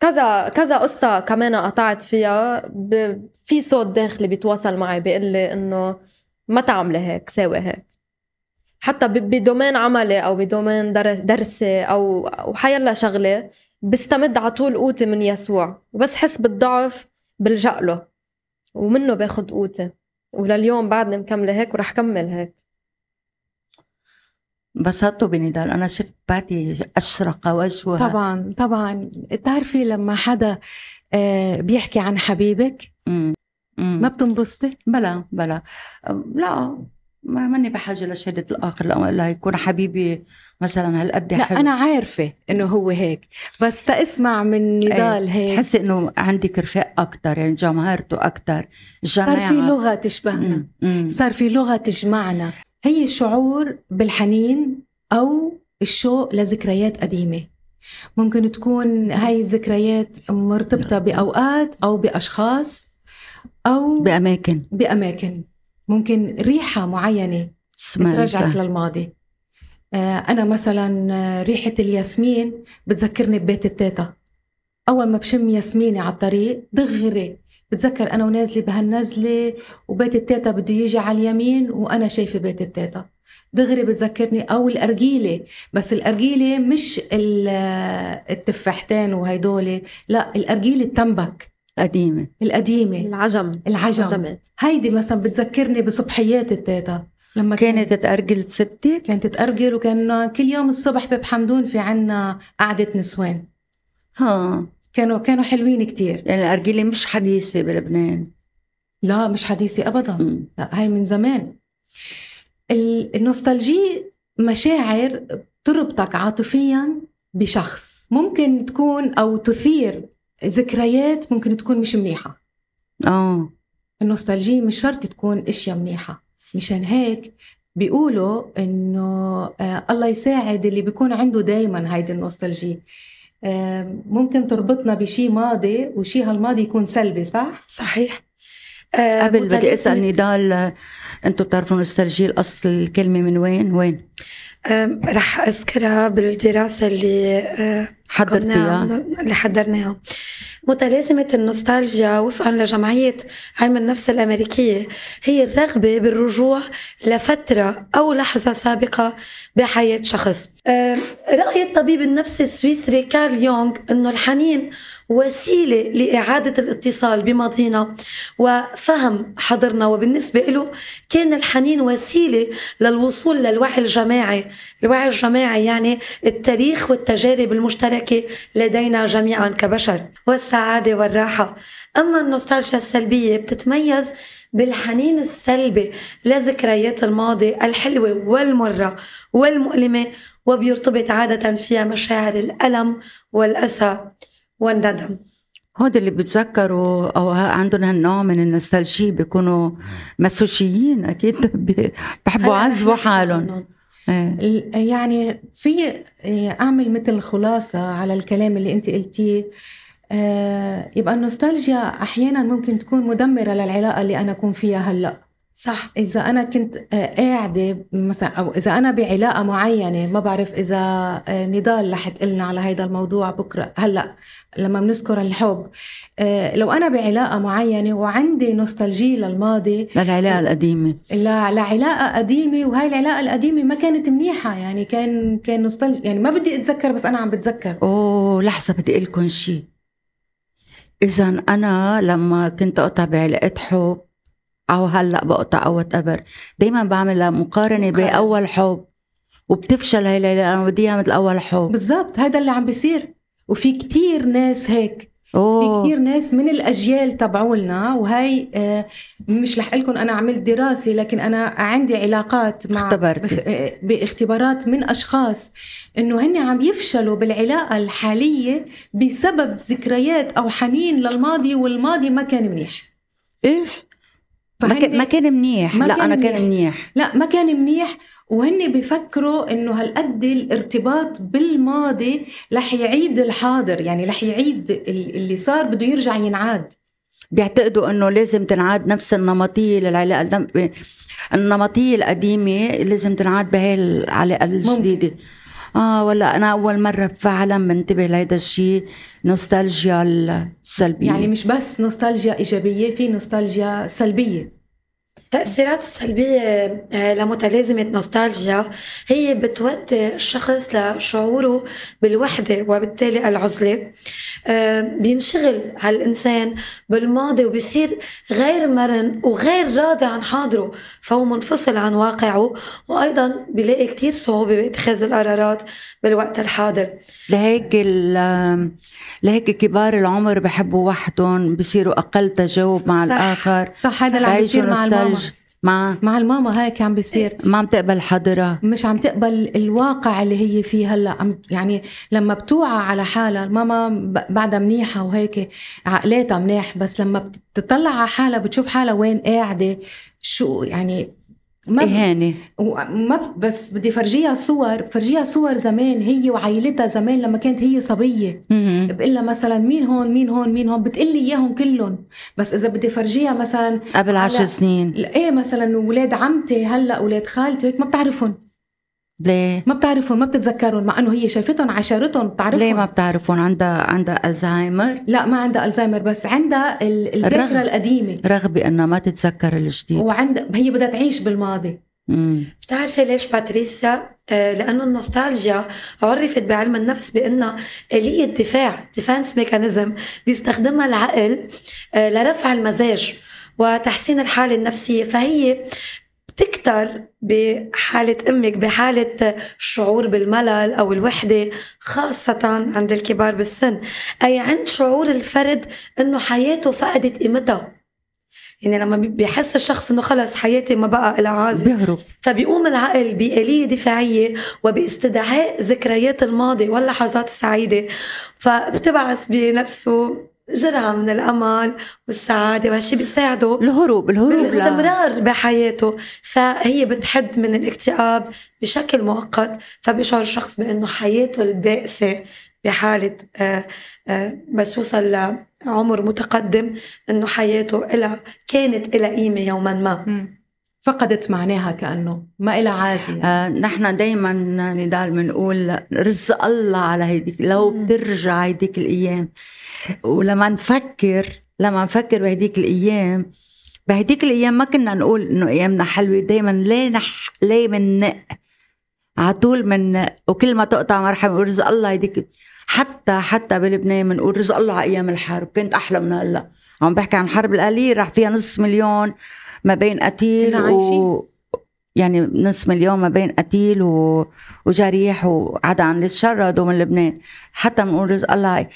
كذا كذا قصة كمان قطعت فيها ب... في صوت داخلي بيتواصل معي بيقول لي إنه ما تعملي هيك ساوي هيك حتى ب... بدومين عملي أو بدومين درس درسي أو وحيالله شغلة بستمد على طول قوتي من يسوع وبس حس بالضعف بلجأ له ومنه باخد قوتي ولليوم بعدني مكملة هيك ورح كمل هيك انبسطوا بنضال انا شفت باتي اشرق وجهها طبعا طبعا تعرفي لما حدا آه، بيحكي عن حبيبك ما بتنبسطي بلا بلا لا ما ماني بحاجه لشهاده الاخر لا يكون حبيبي مثلا هالقد حلو لا انا عارفه انه هو هيك بس تسمع من إيه، نضال هيك تحسي انه عندك رفاق اكثر يعني جمهرته اكثر صار في لغه تشبهنا صار في لغه تجمعنا هي الشعور بالحنين أو الشوق لذكريات قديمة ممكن تكون هاي الذكريات مرتبطة نعم. بأوقات أو بأشخاص أو بأماكن بأماكن ممكن ريحة معينة ترجعك للماضي آه، أنا مثلا آه، ريحة الياسمين بتذكرني ببيت التيتا أول ما بشم ياسمينة على الطريق دغري بتذكر انا ونازله بهالنزله وبيت التيتا بده يجي على اليمين وانا شايفه بيت التيتا دغري بتذكرني او الارجيله بس الارجيله مش التفاحتين وهيدول لا الارجيله التنبك القديمه القديمه العجم العجم العجمة. هيدي مثلا بتذكرني بصبحيات التيتا لما كانت تتأرجل ستي كانت تتأرجل وكان كل يوم الصبح باب حمدون في عنا قعدة نسوان ها كانوا كانوا حلوين كتير يعني الأرجيلة مش حديثة بلبنان لا مش حديثة أبدا لا هاي من زمان النوستالجي مشاعر بتربطك عاطفيا بشخص ممكن تكون أو تثير ذكريات ممكن تكون مش منيحة اه النوستالجي مش شرط تكون اشياء منيحة مشان هيك بيقولوا انه آه، الله يساعد اللي بيكون عنده دايما هيدي النوستالجي آه، ممكن تربطنا بشي ماضي وشي هالماضي يكون سلبي صح؟ صحيح أه قبل بدي اسال نضال انتم آه، بتعرفوا نسترجيل اصل الكلمه من وين وين؟ أه رح اذكرها بالدراسه اللي أه حضرتيها اللي حضرناها متلازمة النوستالجيا وفقا لجمعية علم النفس الأمريكية هي الرغبة بالرجوع لفترة أو لحظة سابقة بحياة شخص آه، رأي الطبيب النفسي السويسري كارل يونغ أنه الحنين وسيلة لإعادة الاتصال بماضينا وفهم حضرنا وبالنسبة له كان الحنين وسيلة للوصول للوعي الجماعي الوعي الجماعي يعني التاريخ والتجارب المشتركة لدينا جميعا كبشر والسعادة والراحة أما النوستالجيا السلبية بتتميز بالحنين السلبي لذكريات الماضي الحلوة والمرة والمؤلمة وبيرتبط عادة فيها مشاعر الألم والأسى وندهم هود اللي بيتذكروا او عندهم هالنوع من النوستالجي بيكونوا مسوشيين اكيد بحبوا يعذبوا حالهم إيه. يعني في إيه، اعمل مثل خلاصه على الكلام اللي انت قلتيه إيه، يبقى النوستالجيا احيانا ممكن تكون مدمره للعلاقه اللي انا اكون فيها هلا صح اذا انا كنت آه، قاعده مثلا او اذا انا بعلاقه معينه ما بعرف اذا آه، نضال رح تقلنا على هذا الموضوع بكره هلا لما بنذكر الحب آه، لو انا بعلاقه معينه وعندي نوستالجيا للماضي للعلاقه القديمه لا لعلاقه قديمه وهي العلاقه القديمه ما كانت منيحه يعني كان كان نوستالجيا يعني ما بدي اتذكر بس انا عم بتذكر اوه لحظه بدي اقول لكم شيء اذا انا لما كنت اقطع بعلاقه حب او هلا بقطع او وات ايفر دائما بعمل مقارنه باول حب وبتفشل هي ليلى انا بدي اياها مثل اول حب بالضبط هذا اللي عم بيصير وفي كتير ناس هيك أوه. في كتير ناس من الاجيال تبعولنا وهي آه، مش رح لكم انا عملت دراسه لكن انا عندي علاقات مع اختبرت آه، باختبارات من اشخاص انه هن عم يفشلوا بالعلاقه الحاليه بسبب ذكريات او حنين للماضي والماضي ما كان منيح ايش ما كان, ما كان منيح ما لا كان انا منيح. كان منيح لا ما كان منيح وهن بيفكروا انه هالقد الارتباط بالماضي رح يعيد الحاضر يعني رح يعيد اللي صار بده يرجع ينعاد بيعتقدوا انه لازم تنعاد نفس النمطيه للعلاقه النمطيه القديمه لازم تنعاد بهي العلاقه الجديده ممكن. اه ولا انا اول مره فعلا بنتبه لهيدا الشيء نوستالجيا السلبيه يعني مش بس نوستالجيا ايجابيه في نوستالجيا سلبيه التأثيرات السلبية آه، لمتلازمة نوستالجيا هي بتودي الشخص لشعوره بالوحدة وبالتالي العزلة آه، بينشغل هالإنسان بالماضي وبصير غير مرن وغير راضي عن حاضره فهو منفصل عن واقعه وأيضا بيلاقي كتير صعوبة باتخاذ القرارات بالوقت الحاضر لهيك لهيك كبار العمر بحبوا وحدهم بصيروا أقل تجاوب مع صح الآخر صح هذا اللي عم مع الماما مع مع الماما هاي كان بيصير إيه، ما عم تقبل حضرة مش عم تقبل الواقع اللي هي فيه هلا عم يعني لما بتوعى على حالها الماما بعدها منيحه وهيك عقلاتها منيح بس لما بتطلع على حالها بتشوف حالها وين قاعده شو يعني ما إهانة ما بس بدي فرجيها صور فرجيها صور زمان هي وعائلتها زمان لما كانت هي صبية بقول لها مثلا مين هون مين هون مين هون بتقلي إياهم كلهم بس إذا بدي فرجيها مثلا قبل عشر سنين إيه مثلا ولاد عمتي هلا ولاد خالتي هيك ما بتعرفهم ليه؟ ما بتعرفهم ما بتتذكرهم مع انه هي شافتهم عاشرتهم بتعرفهم ليه ما بتعرفهم عندها عندها الزهايمر؟ لا ما عندها الزهايمر بس عندها الذاكره القديمه رغبه انها ما تتذكر الجديد وعند هي بدها تعيش بالماضي بتعرفي ليش باتريسيا؟ آه لانه النوستالجيا عرفت بعلم النفس بانها اليه دفاع ديفنس ميكانيزم بيستخدمها العقل آه لرفع المزاج وتحسين الحالة النفسية فهي تكتر بحالة أمك بحالة شعور بالملل أو الوحدة خاصة عند الكبار بالسن أي عند شعور الفرد أنه حياته فقدت قيمتها يعني لما بيحس الشخص انه خلص حياتي ما بقى لها عازم بيهرب فبيقوم العقل بآلية دفاعية وباستدعاء ذكريات الماضي واللحظات السعيدة فبتبعث بنفسه جرعة من الأمل والسعادة وهالشي بيساعده الهروب الهروب بالاستمرار بحياته فهي بتحد من الاكتئاب بشكل مؤقت فبيشعر الشخص بأنه حياته البائسة بحالة آآ آه، آآ آه، بس يوصل لعمر متقدم أنه حياته إلى كانت إلى قيمة يوما ما م. فقدت معناها كانه ما لها عازي آه نحن دائما نضال بنقول رزق الله على هيديك لو بترجع هيديك الايام ولما نفكر لما نفكر بهديك الايام بهديك الايام ما كنا نقول انه ايامنا حلوه دائما ليه نح ليه من على طول من وكل ما تقطع مرحله بنقول رزق الله هيديك حتى حتى بلبنان بنقول رزق الله على ايام الحرب كنت احلى من هلا عم بحكي عن حرب القليل راح فيها نص مليون ما بين قتيل و... يعني نص مليون ما بين قتيل و... وجريح وعدعن اللي تشردوا من لبنان حتى بنقول رزق الله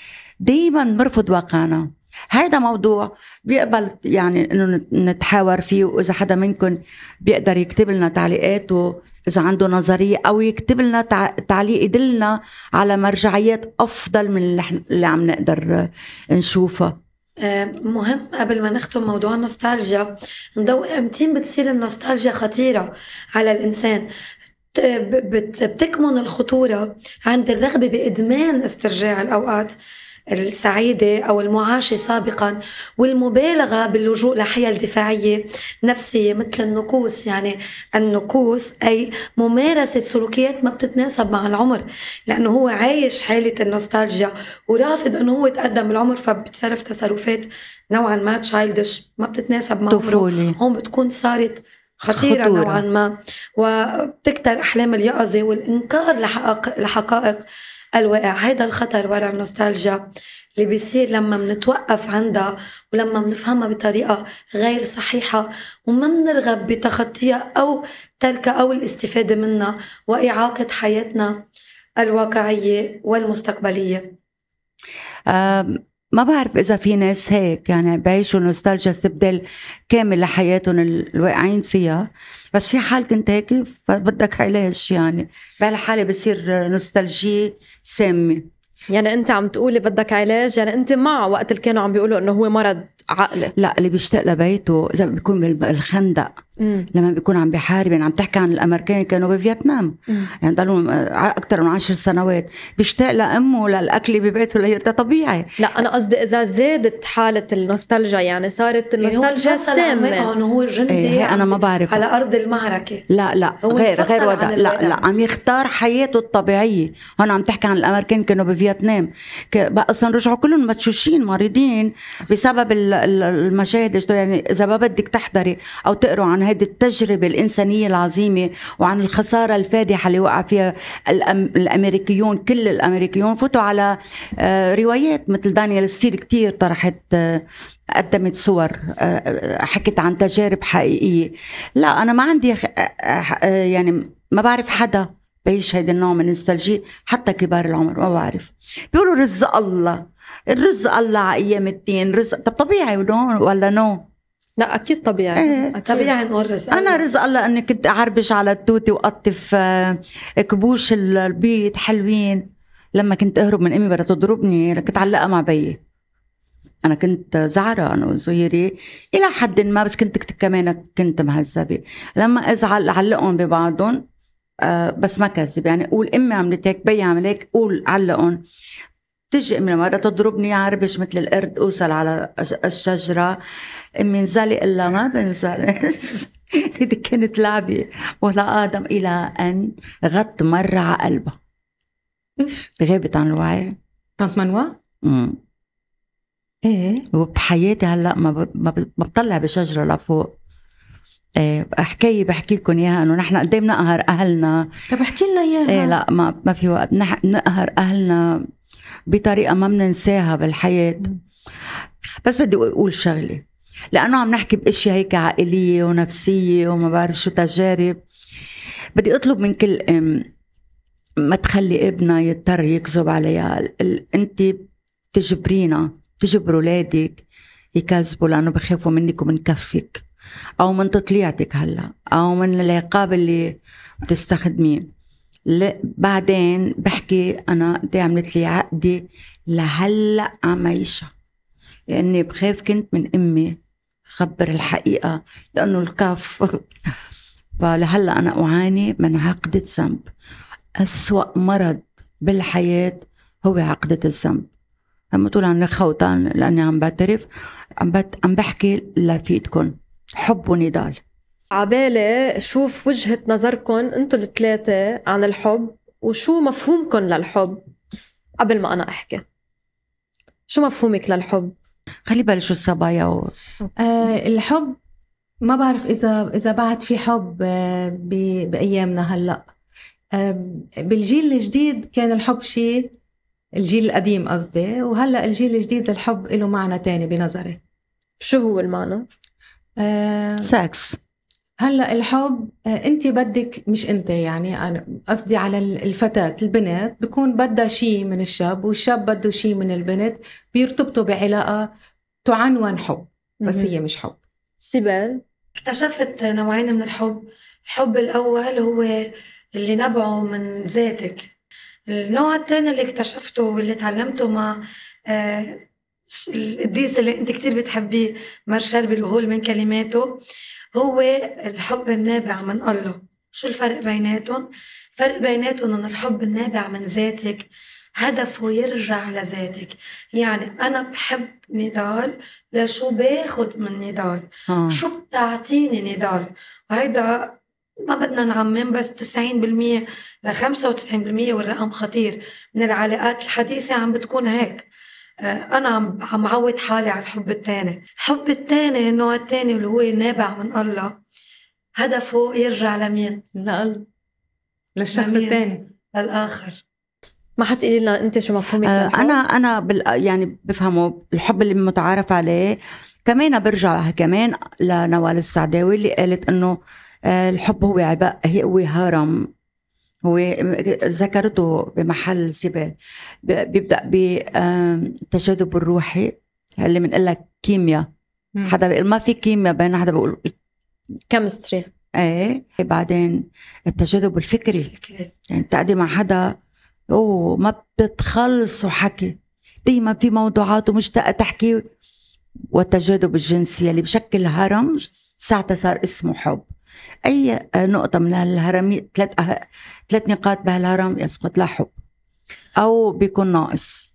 دايما برفض واقعنا هيدا موضوع بيقبل يعني انه نتحاور فيه واذا حدا منكم بيقدر يكتب لنا تعليقاته اذا عنده نظريه او يكتب لنا تعليق يدلنا على مرجعيات افضل من اللي عم نقدر نشوفها آه، مهم قبل ما نختم موضوع النوستالجيا نضوء امتين بتصير النوستالجيا خطيرة على الإنسان بتكمن الخطورة عند الرغبة بإدمان استرجاع الأوقات السعيدة أو المعاشة سابقا والمبالغة باللجوء لحيل دفاعية نفسية مثل النكوص يعني النكوص أي ممارسة سلوكيات ما بتتناسب مع العمر لأنه هو عايش حالة النوستالجيا ورافض أنه هو يتقدم بالعمر فبتصرف تصرفات نوعا ما تشايلدش ما بتتناسب مع طفولة هون بتكون صارت خطيرة خطورة. نوعا ما وبتكتر أحلام اليقظة والإنكار لحقائق, لحقائق الواقع هيدا الخطر ورا النوستالجيا اللي بيصير لما منتوقف عندها ولما منفهمها بطريقة غير صحيحة وما منرغب بتخطيها أو تركها أو الاستفادة منها وإعاقة حياتنا الواقعية والمستقبلية ما بعرف إذا في ناس هيك يعني بعيشوا نوستالجيا استبدال كامل لحياتهم الواقعين فيها بس في حال كنت هيك فبدك علاج يعني بهالحاله بصير نوستالجي سامه يعني انت عم تقولي بدك علاج يعني انت مع وقت اللي كانوا عم بيقولوا انه هو مرض عقله لا اللي بيشتاق لبيته اذا بيكون بالخندق لما بيكون عم بيحارب يعني عم تحكي عن الامريكان كانوا بفيتنام يعني ضلوا اكثر من عشر سنوات بيشتاق لامه للاكل ببيته ليرتاح طبيعي لا انا قصدي اذا زادت حاله النوستالجيا يعني صارت يعني النوستالجيا السامه هو جندي إيه انا ما بعرف على ارض المعركه لا لا غير غير وضع لا لا عم يختار حياته الطبيعيه هون عم تحكي عن الامريكان كانوا بفيتنام اصلا رجعوا كلهم متشوشين مريضين بسبب ال المشاهد يعني اذا ما بدك تحضري او تقروا عن هذه التجربه الانسانيه العظيمه وعن الخساره الفادحه اللي وقع فيها الأم الامريكيون كل الامريكيون فوتوا على آه، روايات مثل دانيال ستيل كثير طرحت آه، قدمت صور آه، حكت عن تجارب حقيقيه لا انا ما عندي يعني ما بعرف حدا بيش هيدا النوع من النوستالجيا حتى كبار العمر ما بعرف بيقولوا رزق الله الرزق الله على ايام الدين رزق طب طبيعي ولا نو لا اكيد طبيعي ايه أكيد. طبيعي نورث انا رزق الله اني كنت اعربش على التوتي وقطف آه، كبوش البيض حلوين لما كنت اهرب من امي بدها تضربني كنت علقه مع بيي انا كنت زعرة انا وصغيره الى حد ما بس كنت كمان كنت مهذبه لما ازعل علقهم ببعضهم آه، بس ما كذب يعني قول امي عملت هيك بي عمل هيك قول علقهم تجي امي مره تضربني عربش مثل القرد اوصل على الشجره امي انزلي الا ما بنزل هيدي كانت لعبه ولا ادم الى ان غط مره على قلبها غابت عن الوعي طنط منوى؟ امم ايه وبحياتي هلا ما ما, بطلع بشجره لفوق ايه حكايه بحكي لكم اياها انه نحن قد بنقهر اهلنا طب احكي لنا اياها ايه لا ما ما في وقت نح... نقهر اهلنا بطريقه ما بننساها بالحياه بس بدي اقول شغله لانه عم نحكي باشياء هيك عائليه ونفسيه وما بعرف شو تجارب بدي اطلب من كل ام ما تخلي ابنها يضطر يكذب عليها انت بتجبرينا تجبر اولادك يكذبوا لانه بخافوا منك ومن كفك او من تطليعتك هلا او من العقاب اللي بتستخدميه بعدين بحكي انا انت عملت لي عقده لهلا عم عيشها لاني بخاف كنت من امي خبر الحقيقه لانه الكف فلهلا انا اعاني من عقده ذنب أسوأ مرض بالحياه هو عقده الذنب لما تقول عني خوطان لاني عم بعترف عم عم بحكي لفيدكم حب ونضال عبالي شوف وجهة نظركم انتم الثلاثة عن الحب وشو مفهومكم للحب قبل ما أنا أحكي شو مفهومك للحب؟ خلي شو الصبايا و... آه الحب ما بعرف إذا إذا بعد في حب آه، ب... بأيامنا هلأ آه بالجيل الجديد كان الحب شيء الجيل القديم قصدي وهلأ الجيل الجديد الحب له معنى تاني بنظري شو هو المعنى؟ آه... سكس هلا الحب آه، انت بدك مش انت يعني انا قصدي على الفتاه البنت بكون بدها شيء من الشاب والشاب بده شيء من البنت بيرتبطوا بعلاقه تعنون حب بس هي مش حب سيبال اكتشفت نوعين من الحب الحب الاول هو اللي نبعه من ذاتك النوع الثاني اللي اكتشفته واللي تعلمته مع آه، القديس اللي انت كتير بتحبيه مارشال بالهول من كلماته هو الحب النابع من الله شو الفرق بيناتهم؟ الفرق بيناتهم ان الحب النابع من ذاتك هدفه يرجع لذاتك يعني أنا بحب نضال لشو باخد من نضال آه. شو بتعطيني نضال وهيدا ما بدنا نعمم بس 90% ل 95% والرقم خطير من العلاقات الحديثة عم بتكون هيك آه، انا عم عود حالي على الحب الثاني الحب الثاني النوع الثاني اللي هو نابع من الله هدفه يرجع لمين لقلب للشخص الثاني للاخر ما حتقولي لنا انت شو مفهومك آه انا انا بال يعني بفهمه الحب اللي متعارف عليه كمان برجع كمان لنوال السعداوي اللي قالت انه آه، الحب هو عباء هو هرم هو ذكرته بمحل سبال بيبدا بالتجاذب الروحي اللي بنقول لك كيمياء حدا بيقول ما في كيمياء بين حدا بيقول كيمستري ايه بعدين التجاذب الفكري الفكري يعني تقعدي مع حدا اوه ما بتخلصوا حكي دايما في موضوعات ومشتاقه تحكي والتجاذب الجنسي اللي بشكل هرم ساعتها صار اسمه حب اي نقطه من الهرمي ثلاث أه، ثلاث نقاط بهالهرم يسقط لا حب او بيكون ناقص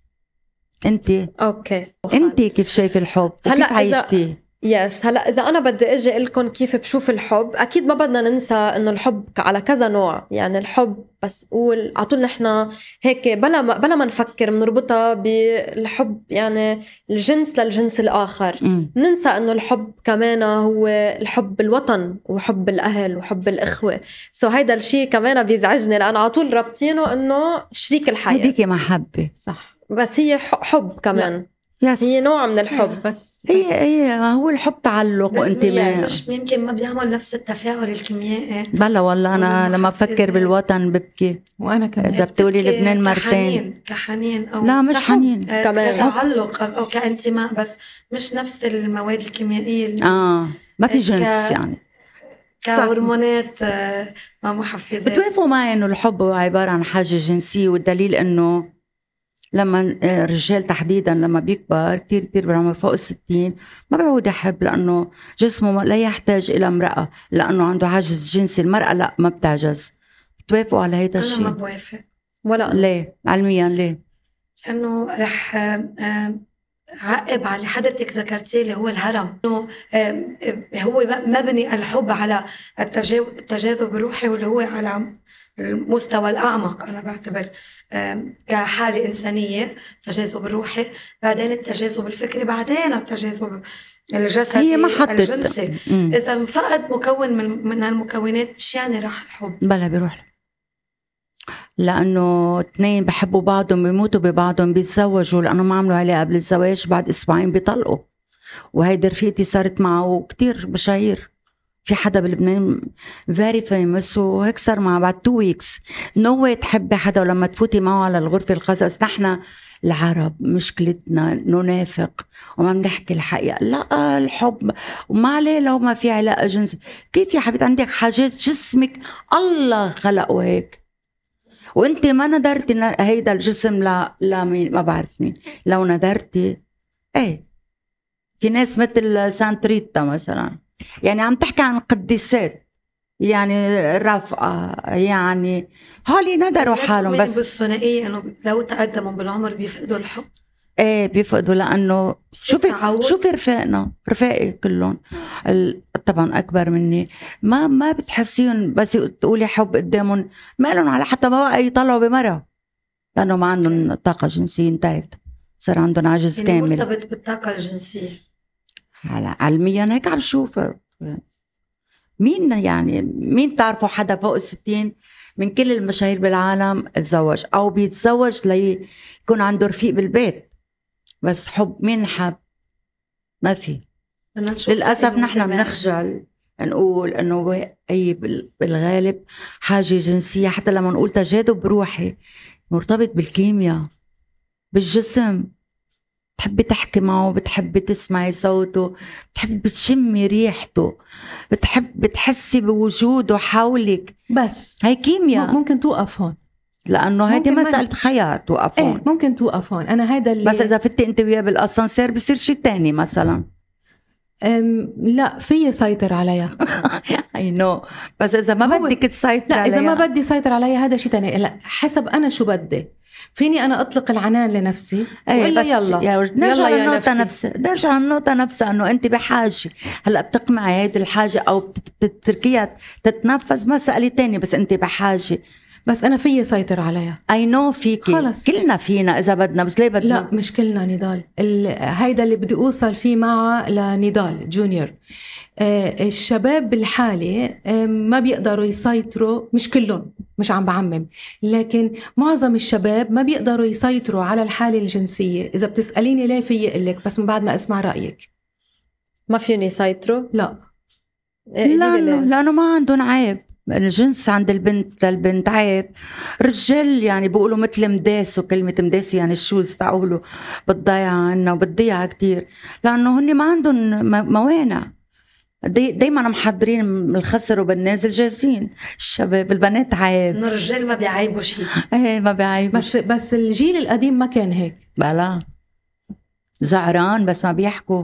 انت اوكي انت كيف شايفه الحب هلا كيف عايشتيه يس yes. هلا اذا انا بدي اجي اقول لكم كيف بشوف الحب اكيد ما بدنا ننسى انه الحب على كذا نوع يعني الحب بس قول على طول نحن هيك بلا ما بلا ما نفكر بنربطها بالحب يعني الجنس للجنس الاخر بننسى ننسى انه الحب كمان هو الحب الوطن وحب الاهل وحب الاخوه سو so هيدا الشيء كمان بيزعجني لانه على طول رابطينه انه شريك الحياه هديك محبه صح بس هي حب كمان لا. يس. هي نوع من الحب إيه، بس هي بس. هي هو الحب تعلق وانتماء مش يمكن ما بيعمل نفس التفاعل الكيميائي بلا والله انا لما بفكر بالوطن ببكي وانا كمان اذا بتقولي لبنان مرتين كحنين كحنين او لا مش حنين كمان آه، كتعلق او كانتماء بس مش نفس المواد الكيميائيه اه ما في جنس ك... يعني كهرمونات آه، ما محفزات بتوافقوا معي انه الحب عباره عن حاجه جنسيه والدليل انه لما الرجال آه، تحديدا لما بيكبر كثير كثير بالعمر فوق الستين ما بيعود يحب لانه جسمه لا يحتاج الى امراه لانه عنده عجز جنسي المراه لا ما بتعجز بتوافقوا على هيدا الشيء انا ما بوافق ولا ليه علميا ليه لانه رح آه، عقب على اللي حضرتك ذكرتيه اللي هو الهرم انه آه، هو مبني الحب على التجاذب الروحي واللي هو على المستوى الاعمق انا بعتبر كحالة إنسانية التجاذب الروحي بعدين التجاذب الفكري بعدين التجاذب الجسدي هي ما حطت الجنسي إذا انفقد مكون من من هالمكونات مش يعني راح الحب بلا بيروح لانه اثنين بحبوا بعضهم بيموتوا ببعضهم بيتزوجوا لانه ما عملوا علاقه قبل الزواج بعد اسبوعين بيطلقوا وهيدي رفيقتي صارت معه كتير مشاهير في حدا بلبنان فيري فيموس وهيك صار مع بعد تو ويكس نو واي تحبي حدا ولما تفوتي معه على الغرفه الخاصه نحن العرب مشكلتنا ننافق وما بنحكي الحقيقه لا الحب وما عليه لو ما في علاقه جنسيه كيف يا حبيبتي عندك حاجات جسمك الله خلقه هيك وانت ما ندرتي هيدا الجسم لا لا مين ما بعرف مين لو ندرتي ايه في ناس مثل سانتريتا مثلا يعني عم تحكي عن قديسات يعني رفقة يعني هولي ندروا حالهم بس بالثنائية انه لو تقدموا بالعمر بيفقدوا الحب ايه بيفقدوا لانه شوفي شوفي رفاقنا رفاقي كلهم طبعا اكبر مني ما ما بتحسيهم بس تقولي حب قدامهم ما لهم على حتى ما بقى يطلعوا بمرأة لانه ما عندهم طاقة جنسية انتهت صار عندهم عجز يعني كامل مرتبط بالطاقة الجنسية هلا علميا يعني هيك عم شوف مين يعني مين تعرفوا حدا فوق الستين من كل المشاهير بالعالم تزوج او بيتزوج ليكون عنده رفيق بالبيت بس حب مين حب ما في للاسف نحن بنخجل نقول انه هي بالغالب حاجه جنسيه حتى لما نقول تجاذب روحي مرتبط بالكيمياء بالجسم بتحبي تحكي معه بتحبي تسمعي صوته بتحبي تشمي ريحته بتحب بتحسي بوجوده حولك بس هي كيمياء ممكن توقف هون لانه هيدي مساله خيار توقف إيه، هون ايه ممكن توقف هون انا هيدا اللي بس اذا فتي انت وياه بالاسانسير بصير شيء تاني مثلا أم لا في سيطر عليها اي نو بس اذا ما بدك تسيطر عليها لا اذا ما بدي سيطر عليها هذا شيء ثاني لا حسب انا شو بدي فيني انا اطلق العنان لنفسي أيه بس يلا يا نرجع يلا يا نفسي نفسها نرجع النقطه نفسها انه انت بحاجة هلا بتقمعي هيدي الحاجة او بتتركيها تتنفس ما سألي تاني بس انت بحاجة بس انا فيي سيطر عليها اي نو فيكي خلص كلنا فينا اذا بدنا بس ليه بدنا لا مش كلنا نضال هيدا اللي بدي اوصل فيه معه لنضال جونيور آه، الشباب بالحالة ما بيقدروا يسيطروا مش كلهم مش عم بعمم لكن معظم الشباب ما بيقدروا يسيطروا على الحالة الجنسية إذا بتسأليني ليه في لك بس من بعد ما أسمع رأيك ما فيني يسيطروا؟ لا إيه، إيه لا لأنه ما عندهم عيب الجنس عند البنت للبنت عيب رجال يعني بيقولوا مثل مداسو كلمة مداسو يعني الشوز تعقولوا بتضيع عنا وبتضيع كتير لأنه هن ما عندهم موانع دايما محضرين الخسر وبالنازل جاهزين الشباب البنات عيب الرجال ما بيعيبوا شيء ايه ما بيعيبوا بس بس الجيل القديم ما كان هيك بلا زعران بس ما بيحكوا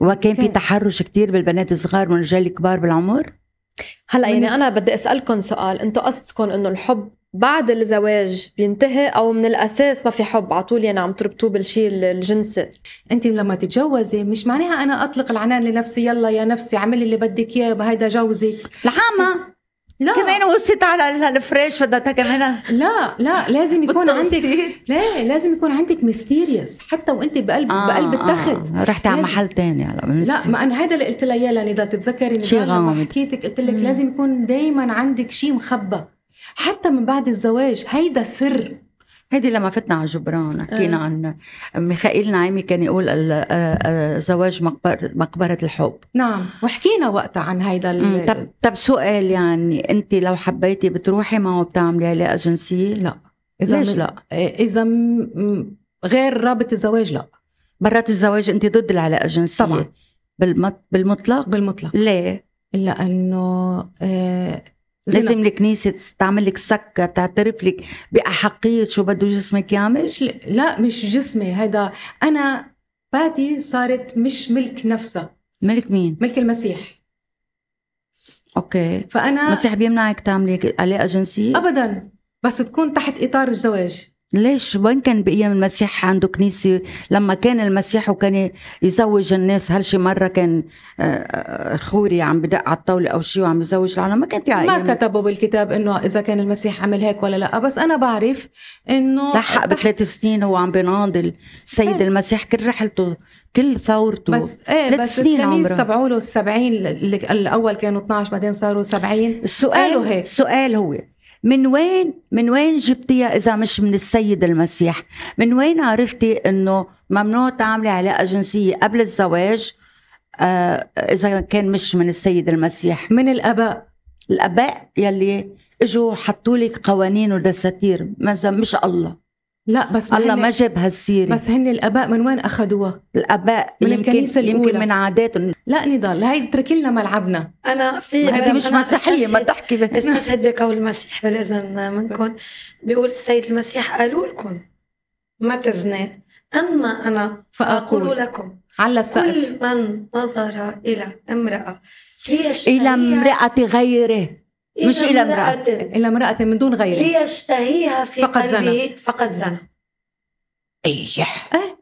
وكان في تحرش كتير بالبنات الصغار والرجال الكبار بالعمر هلا يعني انا بدي اسالكم سؤال انتم قصدكم انه الحب بعد الزواج بينتهي او من الاساس ما في حب على طول يعني عم تربطوه بالشيء الجنسي انت لما تتجوزي مش معناها انا اطلق العنان لنفسي يلا يا نفسي اعملي اللي بدك اياه هيدا جوزي العامه لا كمان وصيت على الفريش بدها كمان لا لا لازم يكون عندك لا لازم يكون عندك ميستيريس حتى وانت بقلب آه بقلب آه. التخت آه. رحتي على محل ثاني هلا لا ما انا هذا اللي قلت لها اياه لندى تتذكري لما حكيتك قلت لك لازم يكون دائما عندك شيء مخبى حتى من بعد الزواج هيدا سر هيدي لما فتنا على جبران حكينا آه. عن ميخائيل نعيمي كان يقول آه، آه، زواج مقبرة, مقبرة الحب نعم وحكينا وقتها عن هيدا طب طب سؤال يعني انت لو حبيتي بتروحي معه بتعملي علاقة جنسية؟ لا إذا ليش لا؟ إذا غير رابط الزواج لا برات الزواج انت ضد العلاقة الجنسية طبعا بالمطلق بالمطلق ليه؟ لأنه لازم الكنيسه تستعمل لك سكه تعترف لك باحقيه شو بده جسمك يعمل مش لا مش جسمي هذا انا باتي صارت مش ملك نفسها ملك مين ملك المسيح اوكي فانا المسيح بيمنعك تعملي علاقه جنسيه ابدا بس تكون تحت اطار الزواج ليش وين كان بأيام المسيح عنده كنيسة لما كان المسيح وكان يزوج الناس هل شي مرة كان آه، آه، خوري عم بدق على الطاولة أو شي وعم يزوج العالم ما كان في ما كتبوا بالكتاب إنه إذا كان المسيح عمل هيك ولا لأ بس أنا بعرف إنه لحق بثلاث سنين هو عم بيناضل سيد ايه. المسيح كل رحلته كل ثورته بس ايه ثلاث بس سنين بس تبعوا له ال 70 الأول كانوا 12 بعدين صاروا 70 السؤال هيك السؤال هو من وين من وين جبتيها اذا مش من السيد المسيح من وين عرفتي انه ممنوع تعملي علاقه جنسيه قبل الزواج آه اذا كان مش من السيد المسيح من الاباء الاباء يلي اجوا حطوا لك قوانين ودساتير مثلا مش الله لا بس الله ما جاب هالسيره بس هن الاباء من وين اخذوها؟ الاباء من يمكن الكنيسه الأولى. يمكن من عاداتهم لا نضال هي اترك لنا ملعبنا انا في هذه مش مسيحيه ما تحكي استشهد بقول المسيح بالاذن منكم بيقول السيد المسيح قالوا لكم ما تزنى اما انا فاقول لكم على السقف كل من نظر الى امراه ليش الى امراه غيره مش إلى امرأة إلى امرأة من دون غيره ليشتهيها في فقد قلبي زنا. فقد زنا أيه أه؟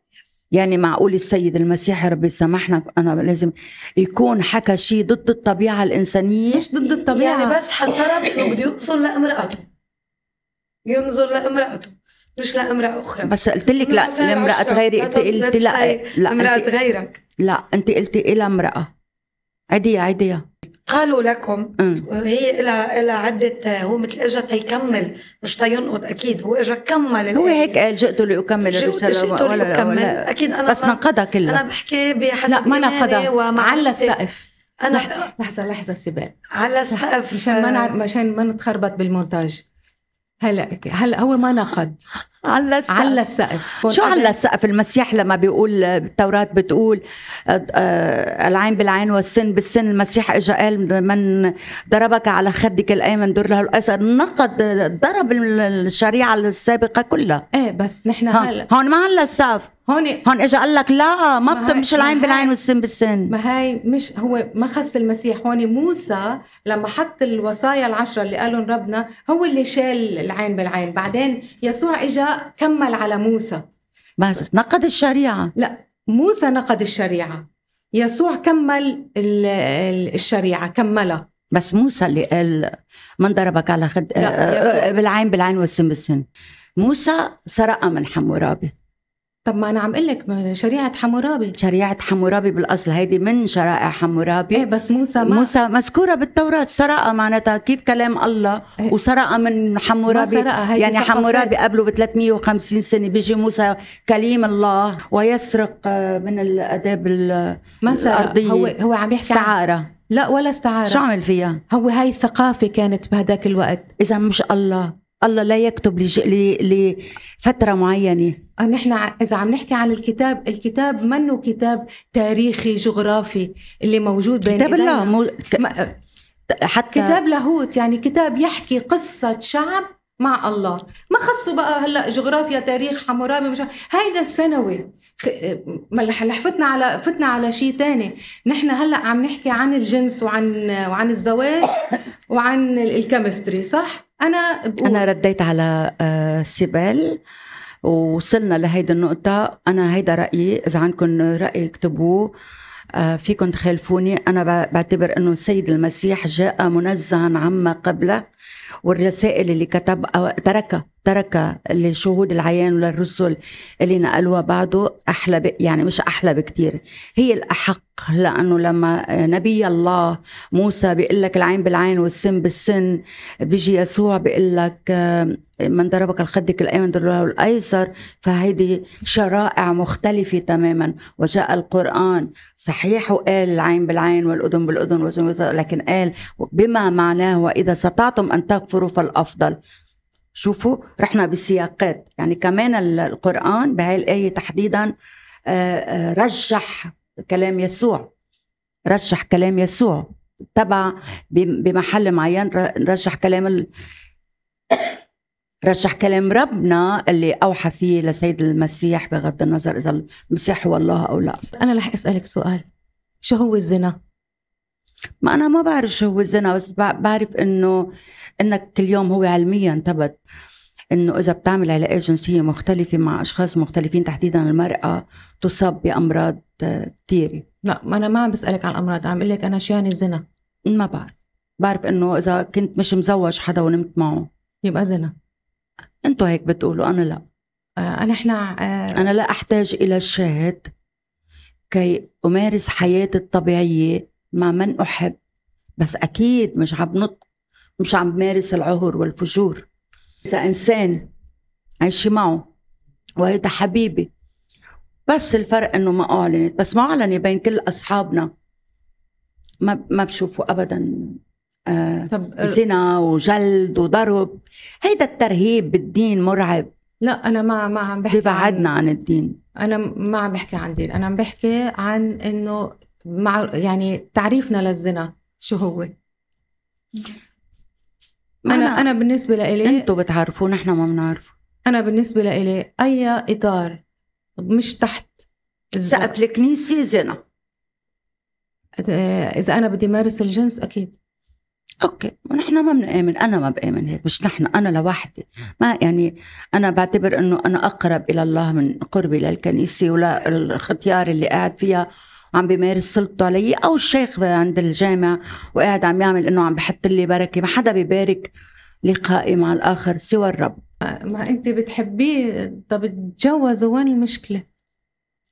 يعني معقول السيد المسيح ربي سامحنا انا لازم يكون حكى شيء ضد الطبيعه الانسانيه مش ضد الطبيعه يعني بس حسرت انه بده ينظر لامراته ينظر لامراته مش لامراه اخرى بس قلت لك لا لامراه غيري انت قلت لا لا امراه غيرك لا انت قلتي الى امراه عيديها عيديها قالوا لكم اه. هي إلى إلى عدة هو مثل إجا تيكمل مش تينقض أكيد هو إجا كمل هو هيك قال جئت لأكمل الرسالة جئت لأكمل أكيد أنا بس نقضها كلها أنا بحكي بحسب لا ما نقضها على السقف أنا لحظة لحظة سباق على السقف مشان ما مشان ما نتخربط بالمونتاج هلا هلا هو ما نقد على السقف على السقف شو على السقف المسيح لما بيقول التوراة بتقول آه، آه، العين بالعين والسن بالسن المسيح اجى قال من ضربك على خدك الايمن در له الايسر نقد ضرب الشريعة السابقة كلها ايه بس نحن هون ما على السقف هون هون اجى قال لك لا ما بتمشي العين بالعين والسن بالسن ما هي مش هو ما خص المسيح هون موسى لما حط الوصايا العشرة اللي قالهم ربنا هو اللي شال العين بالعين بعدين يسوع اجى كمل على موسى بس نقد الشريعة لا موسى نقد الشريعة يسوع كمل الشريعة كملها بس موسى اللي قال من ضربك على خد بالعين بالعين والسن بالسن موسى سرق من حمورابي طب ما انا عم اقول لك شريعه حمورابي شريعه حمورابي بالاصل هيدي من شرائع حمورابي ايه بس موسى ما موسى مذكوره بالتوراه سرقه معناتها كيف كلام الله إيه وسرقه من حمورابي يعني حمورابي قبله ب 350 سنه بيجي موسى كليم الله ويسرق آه، من الاداب الارضيه هو هو عم يحكي استعاره لا ولا استعاره شو عمل فيها؟ هو هاي الثقافه كانت بهداك الوقت اذا مش الله الله لا يكتب لفترة معينة نحن إذا عم نحكي عن الكتاب الكتاب منه كتاب تاريخي جغرافي اللي موجود بين كتاب الله مو... ك... حتى كتاب لاهوت يعني كتاب يحكي قصة شعب مع الله ما خصوا بقى هلا جغرافيا تاريخ حمورابي مش هيدا السنوي فتنا على فتنا على شيء ثاني نحن هلا عم نحكي عن الجنس وعن وعن الزواج وعن الكيمستري صح انا بقول انا رديت على آه، سيبال ووصلنا لهيدي النقطة أنا هيدا رأيي إذا عندكم رأي اكتبوه آه، فيكم تخالفوني أنا بعتبر أنه السيد المسيح جاء منزها عما قبله والرسائل اللي كتب أو تركها تركها للشهود العيان وللرسل اللي نقلوها بعده أحلى ب... يعني مش أحلى بكتير هي الأحق لأنه لما نبي الله موسى بيقول لك العين بالعين والسن بالسن بيجي يسوع بيقول لك آه، من ضربك الخدك الأيمن ضربه الأيسر فهيدي شرائع مختلفة تماما وجاء القرآن صحيح وقال العين بالعين والأذن بالأذن والسن لكن قال بما معناه وإذا استطعتم أن تغفر لك ظروفها الافضل شوفوا رحنا بسياقات يعني كمان القرآن بهاي الآية تحديدا آه، آه، رجح كلام يسوع رجح كلام يسوع تبع بمحل معين رجح كلام ال... رجح كلام ربنا اللي أوحى فيه لسيد المسيح بغض النظر إذا المسيح هو الله أو لا أنا رح أسألك سؤال شو هو الزنا؟ ما انا ما بعرف شو هو الزنا بس بعرف انه انك اليوم هو علميا ثبت انه اذا بتعمل على جنسيه مختلفه مع اشخاص مختلفين تحديدا المراه تصاب بامراض آه، كثيره لا ما انا ما عم بسالك عن الامراض عم بقول لك انا شو يعني الزنا ما بعرف بعرف انه اذا كنت مش مزوج حدا ونمت معه يبقى زنا انتوا هيك بتقولوا انا لا آه، انا احنا آه، انا لا احتاج الى الشاهد كي امارس حياتي الطبيعيه مع من أحب بس أكيد مش عم بنط مش عم بمارس العهر والفجور إذا إنسان عايشة معه وهيدا حبيبي بس الفرق إنه ما أعلنت بس معلنة بين كل أصحابنا ما ما بشوفوا أبدا آه طب آه، زنا وجلد وضرب هيدا الترهيب بالدين مرعب لا انا ما ما عم بحكي ببعدنا عن, عن الدين انا ما عم بحكي عن دين انا عم بحكي عن انه مع يعني تعريفنا للزنا شو هو أنا أنا, بالنسبة لإلي أنتوا بتعرفوا نحن ما بنعرفه أنا بالنسبة لإلي أي إطار مش تحت سقف الكنيسة زنا إذا أنا بدي مارس الجنس أكيد اوكي ونحن ما بنآمن انا ما بآمن هيك مش نحن انا لوحدي ما يعني انا بعتبر انه انا اقرب الى الله من قربي للكنيسه ولا الختيار اللي قاعد فيها عم بيمارس سلطته علي او الشيخ عند الجامع وقاعد عم يعمل انه عم بحط لي بركه ما حدا بيبارك لقائي مع الاخر سوى الرب ما انت بتحبيه طب تتجوزوا وين المشكله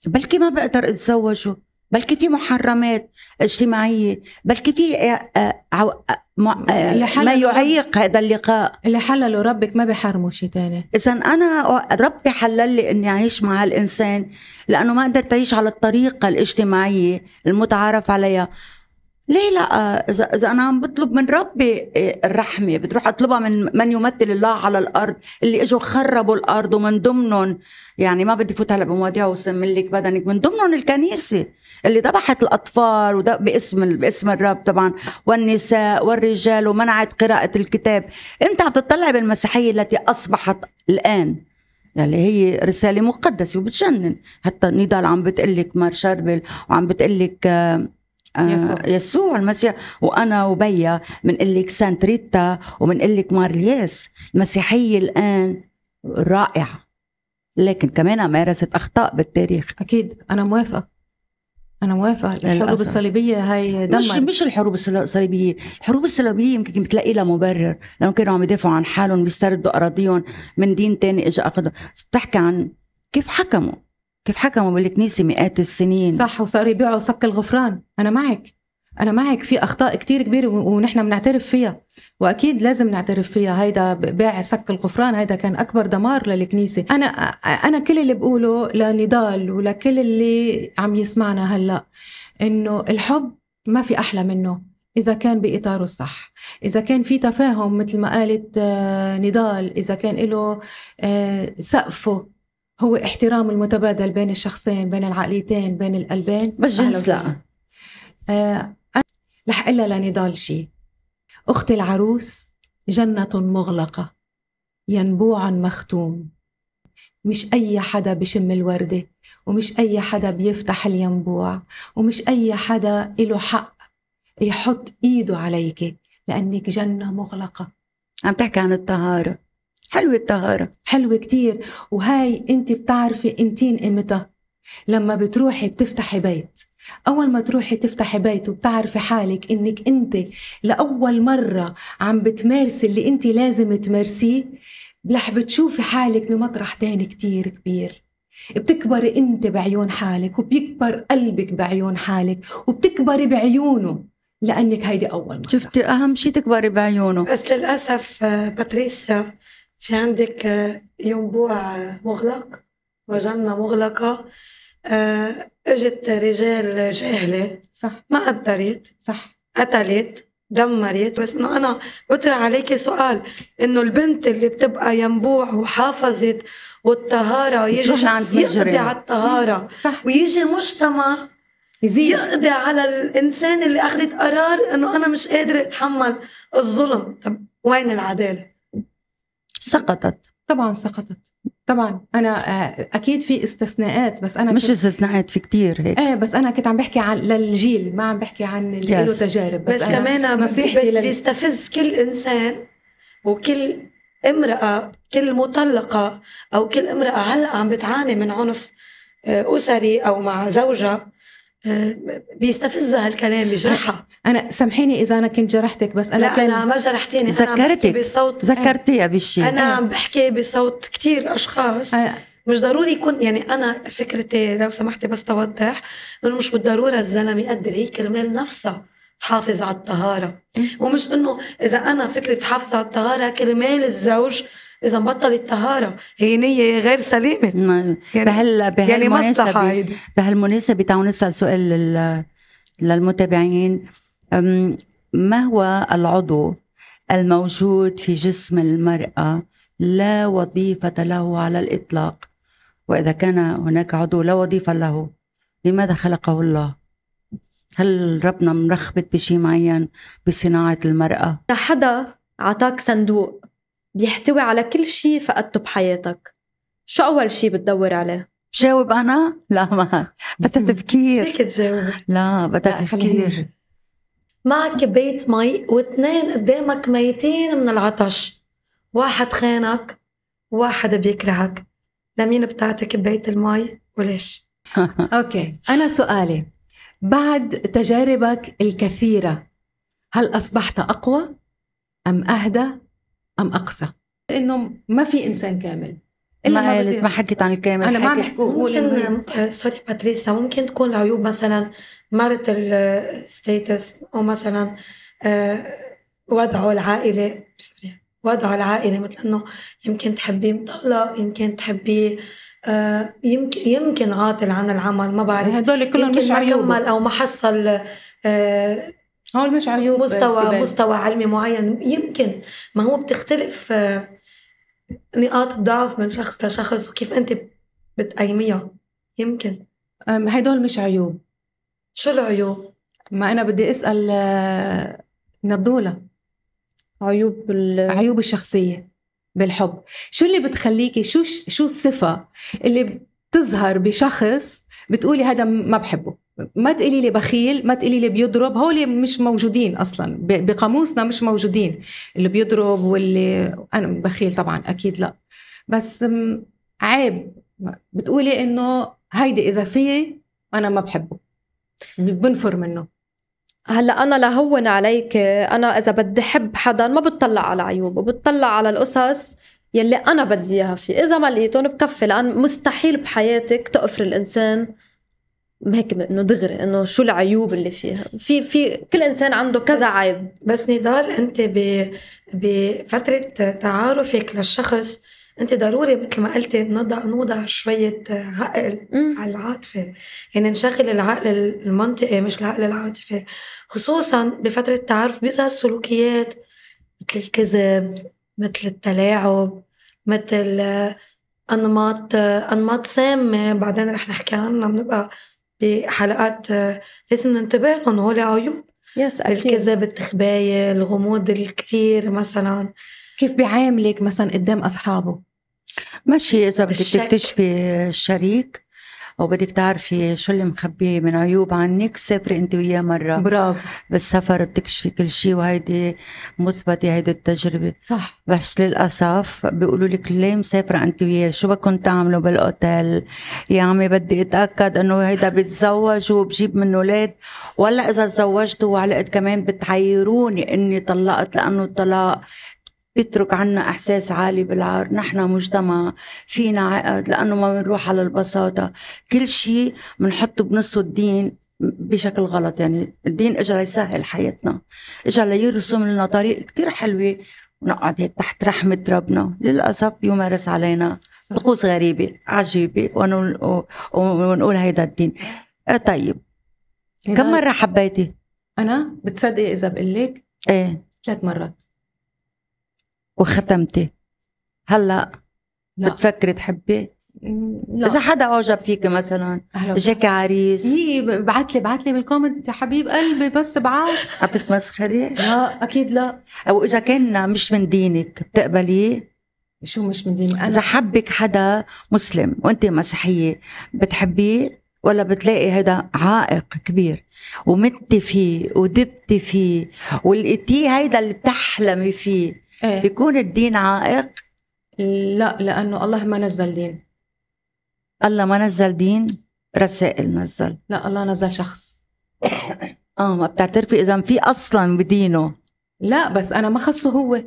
بلكي ما بقدر اتزوجه بلكي في محرمات اجتماعيه بلكي في آه، آه، آه، ما آه، يعني يعيق هذا اللقاء اللي حلله ربك ما بحرمه شيء تاني اذا انا ربي حلل لي اني اعيش مع هالانسان لانه ما قدرت اعيش على الطريقه الاجتماعيه المتعارف عليها ليه لا اذا اذا انا عم بطلب من ربي إيه، الرحمه بتروح اطلبها من من يمثل الله على الارض اللي اجوا خربوا الارض ومن ضمنهم يعني ما بدي فوت هلا بمواضيع وسملك بدنك من ضمنهم الكنيسه اللي ذبحت الاطفال باسم باسم الرب طبعا والنساء والرجال ومنعت قراءه الكتاب انت عم تطلع بالمسيحيه التي اصبحت الان يعني هي رسالة مقدسة وبتجنن حتى نضال عم بتقلك مار شربل وعم بتقلك آه يسوع. آه، يسوع المسيح وانا وبيا بنقول لك ريتا وبنقول لك مارلياس المسيحيه الان رائعه لكن كمان مارست اخطاء بالتاريخ اكيد انا موافقه انا موافقه الحروب الصليبيه هي دمر. مش مش الحروب الصليبيه الحروب الصليبيه يمكن بتلاقي لها مبرر لانه كانوا عم يدافعوا عن حالهم بيستردوا اراضيهم من دين تاني اجى اخذهم بتحكي عن كيف حكموا كيف حكموا بالكنيسة مئات السنين صح وصاروا يبيعوا صك الغفران أنا معك أنا معك في أخطاء كتير كبيرة ونحن بنعترف فيها وأكيد لازم نعترف فيها هيدا بيع سك الغفران هيدا كان أكبر دمار للكنيسة أنا أنا كل اللي بقوله لنضال ولكل اللي عم يسمعنا هلأ إنه الحب ما في أحلى منه إذا كان بإطاره الصح إذا كان في تفاهم مثل ما قالت آه، نضال إذا كان له آه، سقفه هو احترام المتبادل بين الشخصين بين العائلتين بين القلبين بس جنس لا آه، أنا رح إلا لنضال شيء اختي العروس جنة مغلقة ينبوع مختوم مش أي حدا بشم الوردة ومش أي حدا بيفتح الينبوع ومش أي حدا له حق يحط إيده عليك لأنك جنة مغلقة عم تحكي عن الطهارة حلوة الطهارة حلوة كتير وهاي انت بتعرفي انتين قيمتها لما بتروحي بتفتحي بيت أول ما تروحي تفتحي بيت وبتعرفي حالك إنك أنت لأول مرة عم بتمارسي اللي أنت لازم تمارسيه رح بتشوفي حالك بمطرح تاني كتير كبير بتكبري أنت بعيون حالك وبيكبر قلبك بعيون حالك وبتكبري بعيونه لأنك هيدي أول مرة شفتي أهم شي تكبري بعيونه بس للأسف آه، باتريسيا في عندك آه، ينبوع مغلق وجنة مغلقة آه، اجت رجال جاهلة صح ما قدرت صح قتلت دمرت بس انه انا بطرح عليكي سؤال انه البنت اللي بتبقى ينبوع وحافظت والطهارة يجي شخص يقضي على الطهارة صح ويجي مجتمع يزيد. يقضي على الانسان اللي اخذت قرار انه انا مش قادره اتحمل الظلم طب وين العداله سقطت طبعا سقطت طبعا انا آه، اكيد في استثناءات بس انا مش كنت... استثناءات في كتير هيك ايه بس انا كنت عم بحكي عن للجيل ما عم بحكي عن اللي له تجارب بس, بس كمان نصيحتي بس لل... بيستفز كل انسان وكل امراه كل مطلقه او كل امراه هلا عم بتعاني من عنف آه، اسري او مع زوجها بيستفزها هالكلام بجرحها انا سامحيني اذا انا كنت جرحتك بس انا لا كان انا ما جرحتيني ذكرتك بصوت ذكرتيها بالشيء انا عم بحكي بصوت كثير اشخاص مش ضروري يكون يعني انا فكرتي لو سمحتي بس توضح انه مش بالضروره الزلمه يقدر هي كرمال نفسها تحافظ على الطهاره ومش انه اذا انا فكري بتحافظ على الطهاره كرمال الزوج اذا بطل الطهاره هي نيه غير سليمه يعني بهال يعني مصلحه بهالمناسبه تعالوا نسال سؤال لل... للمتابعين ما هو العضو الموجود في جسم المراه لا وظيفه له على الاطلاق واذا كان هناك عضو لا وظيفه له لماذا خلقه الله هل ربنا مرخبط بشيء معين بصناعة المرأة؟ حدا عطاك صندوق بيحتوي على كل شيء فقدته بحياتك شو أول شيء بتدور عليه؟ جاوب أنا؟ لا ما بدها تفكير فيك تجاوب لا بدها تفكير معك بيت مي واثنين قدامك ميتين من العطش واحد خانك واحد بيكرهك لمين بتعطي كباية المي وليش؟ أوكي أنا سؤالي بعد تجاربك الكثيرة هل أصبحت أقوى أم أهدى أم أقسى انه ما في إنسان كامل ما قالت ما حكيت عن الكامل أنا ما عم بحكي ممكن سوري باتريسا ممكن تكون العيوب مثلا مرت الستيتس آه، أو مثلا آه، وضعه العائله سوري وضعه العائله مثل إنه يمكن تحبيه مطلق يمكن تحبيه آه، يمكن يمكن عاطل عن العمل ما بعرف هدول كلهم مش عيوب او ما حصل هو مش عيوب مستوى سباق. مستوى علمي معين يمكن ما هو بتختلف آه، نقاط الضعف من شخص لشخص وكيف انت بتقيميها يمكن هدول مش عيوب شو العيوب؟ ما انا بدي اسال آه، نضوله عيوب عيوب الشخصيه بالحب شو اللي بتخليكي شو شو الصفه اللي بتظهر بشخص بتقولي هذا ما بحبه ما تقولي لي بخيل ما تقولي لي بيضرب هول مش موجودين اصلا بقاموسنا مش موجودين اللي بيضرب واللي انا بخيل طبعا اكيد لا بس عيب بتقولي انه هيدي اذا في انا ما بحبه بنفر منه هلا انا لهون عليك انا اذا بدي حب حدا ما بتطلع على عيوبه بتطلع على القصص يلي انا بدي اياها فيه اذا ما لقيتهم بكفي لان مستحيل بحياتك تقفر الانسان هيك انه دغري انه شو العيوب اللي فيها في في كل انسان عنده كذا عيب بس نضال انت ب بفتره تعارفك للشخص انت ضروري مثل ما قلتي بنضع نوضع شويه عقل م. على العاطفه يعني نشغل العقل المنطقي مش العقل العاطفي خصوصا بفتره التعارف بيظهر سلوكيات مثل الكذب مثل التلاعب مثل انماط انماط سامه بعدين رح نحكي عنها بنبقى بحلقات آه، لازم ننتبه لهم هول عيوب يس أكيد. الكذب التخباية الغموض الكتير مثلا كيف بيعاملك مثلا قدام أصحابه ماشي إذا بدك تكتشفي الشريك وبدك تعرفي شو اللي مخبيه من عيوب عنك سافري انت وياه مره برافو بالسفر بتكشفي كل شيء وهيدي مثبته هيدي التجربه صح بس للاسف بيقولوا لك ليه مسافره انت وياه شو بدكم تعملوا بالاوتيل يا عمي بدي اتاكد انه هيدا بيتزوج وبجيب منه اولاد ولا اذا تزوجت وعلقت كمان بتحيروني اني طلقت لانه الطلاق بيترك عنا احساس عالي بالعار نحن مجتمع فينا عقد لانه ما بنروح على البساطه كل شيء بنحطه بنصه الدين بشكل غلط يعني الدين اجى ليسهل حياتنا اجى ليرسم لنا طريق كتير حلوه ونقعد هيك تحت رحمة ربنا للأسف يمارس علينا طقوس غريبة عجيبة ونقول هيدا الدين آه، طيب كم مرة حبيتي؟ أنا بتصدقي إذا بقول لك؟ إيه ثلاث مرات وختمتي هلا لا. بتفكري تحبي لا. اذا حدا اعجب فيك مثلا اجاك عريس هي بعت لي بعت لي بالكومنت يا حبيب قلبي بس بعت عم تتمسخري؟ لا اكيد لا او اذا كان مش من دينك بتقبليه؟ شو مش من دينك؟ اذا حبك حدا مسلم وانت مسيحيه بتحبيه؟ ولا بتلاقي هذا عائق كبير ومتي فيه ودبتي فيه ولقيتيه هيدا اللي بتحلمي فيه إيه؟ بيكون الدين عائق لا لانه الله ما نزل دين الله ما نزل دين رسائل نزل لا الله نزل شخص اه ما بتعترفي اذا في اصلا بدينه لا بس انا ما خصه هو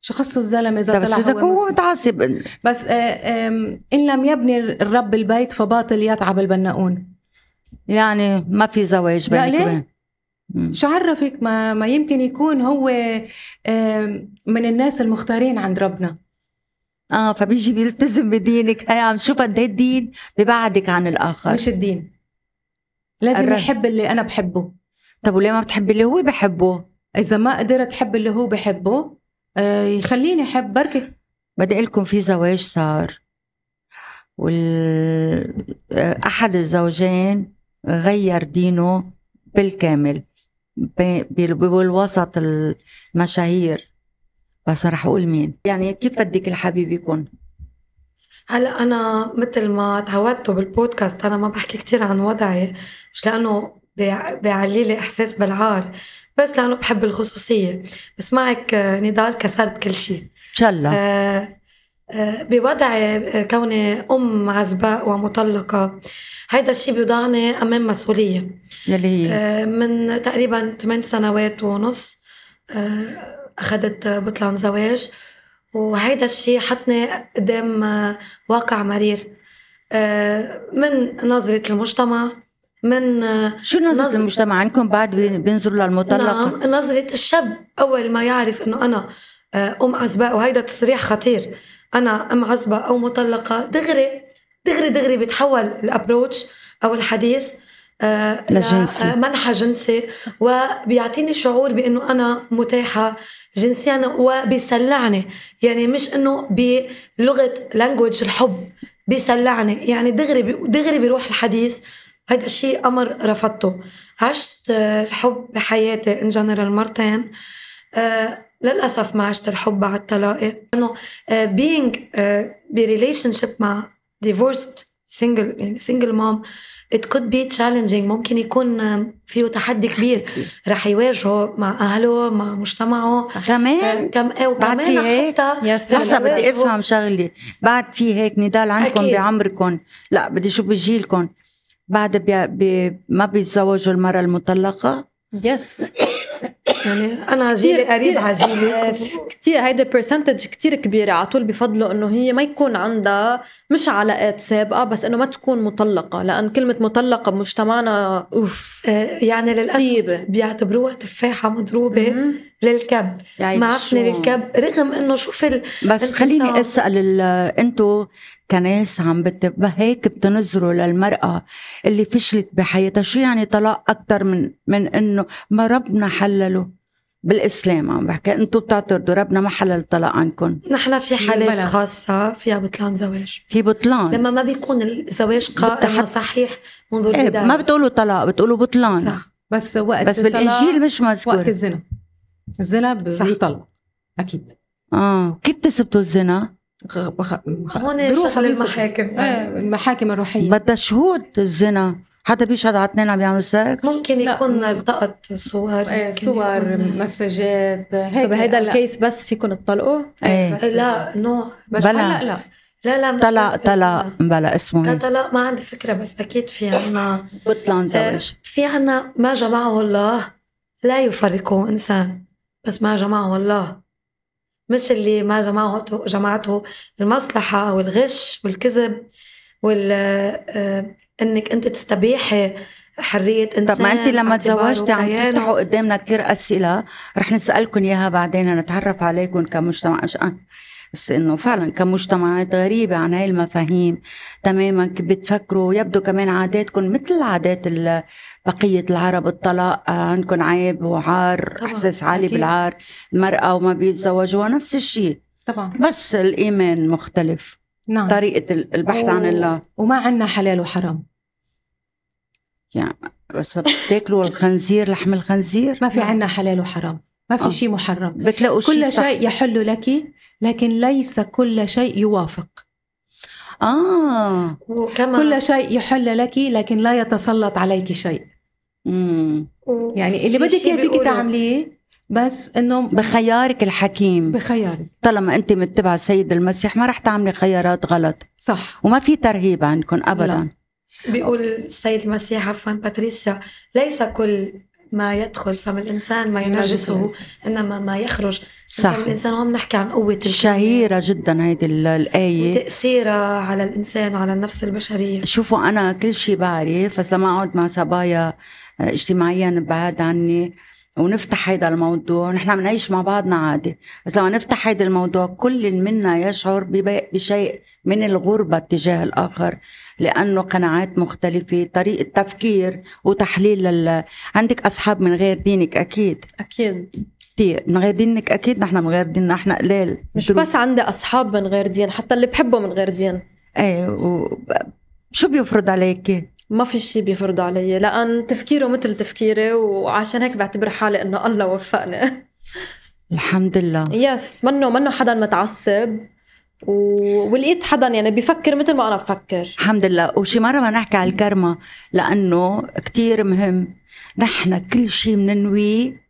شو خصه الزلمه اذا طيب، طلع بس اذا هو متعصب بس آه، ان لم يبني الرب البيت فباطل يتعب البناؤون يعني ما في زواج بينك وبين شو عرفك ما, ما يمكن يكون هو من الناس المختارين عند ربنا اه فبيجي بيلتزم بدينك هي عم شوف قد إيه الدين ببعدك عن الاخر مش الدين لازم الرجل. يحب اللي انا بحبه طب وليه ما بتحبي اللي هو بحبه اذا ما قدرت احب اللي هو بحبه آه يخليني احب بركي بدي لكم في زواج صار وال آه، احد الزوجين غير دينه بالكامل بالوسط المشاهير بس رح اقول مين يعني كيف بدك الحبيب يكون هلا انا مثل ما تعودتوا بالبودكاست انا ما بحكي كثير عن وضعي مش لانه بيعلي لي احساس بالعار بس لانه بحب الخصوصيه بس معك نضال كسرت كل شيء ان شاء الله آه بوضع كوني أم عزباء ومطلقة هيدا الشيء بيوضعني أمام مسؤولية يلي هي آه، من تقريبا 8 سنوات ونص آه، أخذت بطلان زواج وهيدا الشيء حطني قدام آه، واقع مرير من نظرة المجتمع من شو نظرة نظر... المجتمع عندكم بعد بينظروا للمطلقة؟ نعم نظرة الشاب أول ما يعرف إنه أنا أم عزباء وهيدا تصريح خطير انا عصبه او مطلقه دغري دغري دغري بيتحول الابروتش او الحديث آه، آه، لجنسي منحى جنسي وبيعطيني شعور بانه انا متاحه جنسيا وبيسلعني يعني مش انه بلغه لانجوج الحب بيسلعني يعني دغري دغري بيروح الحديث هيدا الشيء امر رفضته عشت آه، الحب بحياتي ان جنرال مرتين للاسف ما عشت الحب على الطلاق انه بينج بريليشن شيب مع ديفورست سنجل يعني سنجل مام ات كود بي تشالنجينج ممكن يكون فيه تحدي كبير رح يواجهه مع اهله مع مجتمعه كمان آه، كم آه، وكمان في حتى لحظه بدي افهم شغله بعد في هيك نضال عندكم بعمركم لا بدي شو بجيلكم بعد بي بي ما بيتزوجوا المراه المطلقه يس يعني انا جيلي قريب على جيلي آه، كثير هيدا برسنتج كثير كبيره على طول بفضلوا انه هي ما يكون عندها مش علاقات سابقه بس انه ما تكون مطلقه لان كلمه مطلقه بمجتمعنا اوف آه، يعني للاسف بيعتبروها تفاحه مضروبه م -م. للكب يعني معفنه للكب رغم انه شوف بس خليني اسال انتو كناس عم بتبقى هيك بتنظروا للمرأة اللي فشلت بحياتها شو يعني طلاق أكتر من من إنه ما ربنا حلله بالاسلام عم بحكي انتم بتعترضوا ربنا ما حلل الطلاق عندكم نحن في حالات خاصه فيها بطلان زواج في بطلان لما ما بيكون الزواج قائم صحيح منذ إيه، البدايه ايه ما بتقولوا طلاق بتقولوا بطلان صح بس وقت بس بالانجيل مش مذكور وقت الزنا الزنا بيطلق اكيد اه كيف تثبتوا الزنا؟ بخ... هون شغل المحاكم آه، أيوة. المحاكم الروحيه بدها شهود الزنا حدا بيشهد على اثنين عم يعملوا سكس ممكن يكون التقط صور ايه صور يكون... مسجات هيك بهيدا الكيس بس فيكم تطلقوا؟ إيه. ايه بس لا نو بس بلا لا لا لا لا طلاق طلاق بلا اسمه لا ما عندي فكره بس اكيد في عنا بطلع نزوج آه، في عنا ما جمعه الله لا يفرقه انسان بس ما جمعه الله مش اللي ما جمعته جمعته المصلحة والغش والكذب وال آه، انك انت تستبيحي حرية انسان طب ما انت لما تزوجتي عم تفتحوا قدامنا كثير اسئلة رح نسألكم اياها بعدين نتعرف عليكم كمجتمع بس انه فعلا كمجتمعات غريبه عن هاي المفاهيم تماما بتفكروا يبدو كمان عاداتكم مثل عادات بقيه العرب الطلاق آه، عندكم عيب وعار طبعا. احساس عالي أكيد. بالعار المراه وما بيتزوجوها نفس الشيء طبعا بس الايمان مختلف نعم. طريقه البحث و... عن الله وما عندنا حلال وحرام يعني بس بتاكلوا الخنزير لحم الخنزير ما في عندنا حلال وحرام ما في آه. شيء محرم بتلاقوا كل شيء, شيء يحل لك لكن ليس كل شيء يوافق آه وكما كل شيء يحل لك لكن لا يتسلط عليك شيء مم. يعني اللي بدك اياه فيك تعمليه بس انه بخيارك الحكيم بخيارك طالما انت متبعه السيد المسيح ما رح تعملي خيارات غلط صح وما في ترهيب عندكم ابدا لا. بيقول السيد المسيح عفوا باتريسيا ليس كل ما يدخل فم الانسان ما ينجسه انما ما يخرج صح الانسان وعم نحكي عن قوه الشهيرة شهيره جدا هيدي الايه وتاثيرها على الانسان وعلى النفس البشريه شوفوا انا كل شيء بعرف بس لما اقعد مع صبايا اجتماعيا بعاد عني ونفتح هيدا الموضوع نحن بنعيش مع بعضنا عادي بس لما نفتح هيدا الموضوع كل منا يشعر بشيء من الغربة تجاه الآخر لانه قناعات مختلفه طريقه تفكير وتحليل لل... عندك اصحاب من غير دينك اكيد اكيد كثير من غير دينك اكيد نحن من غير ديننا احنا قلال مش دروب. بس عندي اصحاب من غير دين حتى اللي بحبه من غير دين ايه و... شو بيفرض عليكي ما في شيء بيفرضه علي لان تفكيره مثل تفكيري وعشان هيك بعتبر حالي انه الله وفقني الحمد لله يس منه منه حدا متعصب ولقيت حدا يعني بفكر مثل ما انا بفكر الحمد لله وشي مره ما نحكي على الكرمة لانه كتير مهم نحن كل شيء بننويه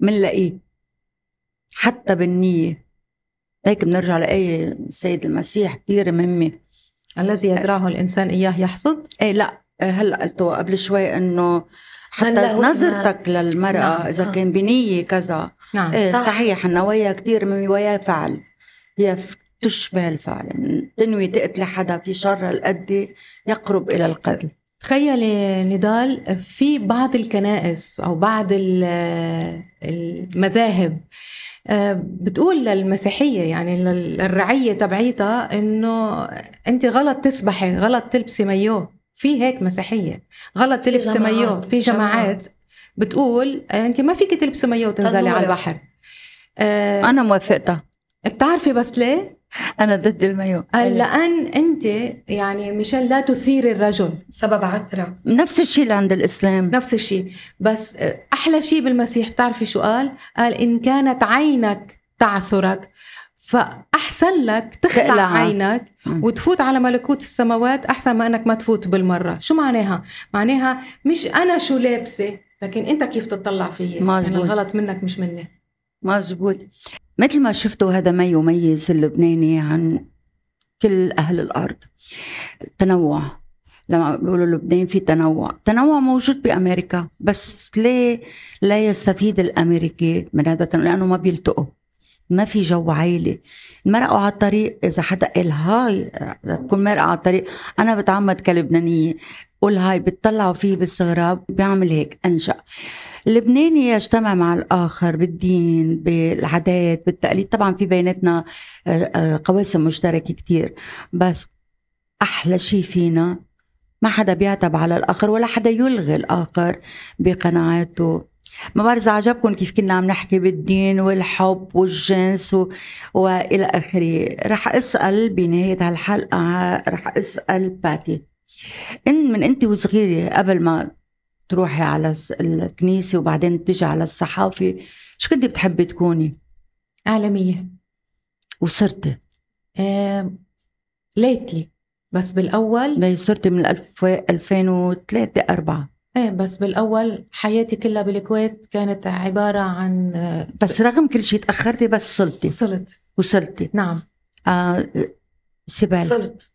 بنلاقيه حتى بالنية هيك بنرجع لآية السيد المسيح كثير مهمة الذي يزرعه الإنسان إياه يحصد؟ إيه لا هلا قلتوا قبل شوي إنه حتى نظرتك للمرأة نعم. إذا نعم. كان بنية كذا نعم إيه صح. صحيح النوايا كثير مهمة ويا فعل هي تشبه فعلا تنوي تقتل حدا في شر القد يقرب إلى القتل تخيلي نضال في بعض الكنائس او بعض المذاهب آه، بتقول للمسيحيه يعني للرعيه تبعيتها انه انت غلط تسبحي غلط تلبسي مايو في هيك مسيحيه غلط تلبسي مايو في جماعات بتقول آه، انت ما فيك تلبسي مايو وتنزلي على البحر آه، انا موافقتها بتعرفي بس ليه انا ضد المايو الان انت يعني ميشيل لا تثيري الرجل سبب عثره نفس الشيء اللي عند الاسلام نفس الشيء بس احلى شيء بالمسيح بتعرفي شو قال؟ قال ان كانت عينك تعثرك فاحسن لك تخلع تقلع. عينك وتفوت على ملكوت السماوات احسن ما انك ما تفوت بالمره شو معناها معناها مش انا شو لابسه لكن انت كيف تطلع فيي يعني الغلط منك مش مني مزبوط مثل ما شفتوا هذا ما يميز اللبناني عن كل أهل الأرض التنوع لما بيقولوا لبنان في تنوع تنوع موجود بأمريكا بس ليه لا يستفيد الأمريكي من هذا التنوع لأنه ما بيلتقوا ما في جو عائلي مرقوا على الطريق اذا حدا قال هاي بكون مرقة على الطريق انا بتعمد كلبنانيه قول هاي بتطلعوا فيه باستغراب بيعمل هيك انشا اللبناني يجتمع مع الآخر بالدين بالعادات بالتقاليد طبعا في بيناتنا آه، آه، قواسم مشتركة كتير بس أحلى شيء فينا ما حدا بيعتب على الآخر ولا حدا يلغي الآخر بقناعاته ما بعرف اذا عجبكم كيف كنا عم نحكي بالدين والحب والجنس و... والى اخره رح اسال بنهايه هالحلقه رح اسال باتي ان من انت وصغيره قبل ما تروحي على الكنيسة وبعدين تجي على الصحافة شو كنت بتحبي تكوني؟ عالمية وصرتي؟ آه ليتلي بس بالأول صرتي من 2003 4 ايه بس بالاول حياتي كلها بالكويت كانت عباره عن آه، بس رغم كل شيء تاخرتي بس وصلتي وصلت وصلتي نعم آه سبال وصلت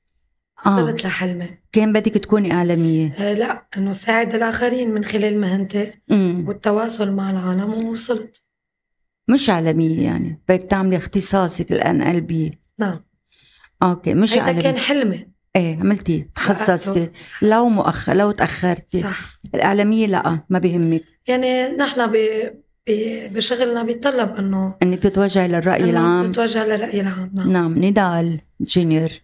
آه. وصلت آه. لحلمي كان بدك تكوني إعلامية؟ آه لا إنه ساعد الآخرين من خلال مهنتي مم. والتواصل مع العالم ووصلت مش إعلامية يعني بدك تعملي اختصاصك الان قلبي نعم اوكي مش هيدا كان حلمي ايه عملتي تخصصتي لو مؤخر لو تاخرتي صح الاعلاميه لا ما بيهمك يعني نحن ب... ب... بشغلنا بيتطلب انه انك تتوجهي للراي العام تتوجهي للراي العام نعم نعم نضال جينير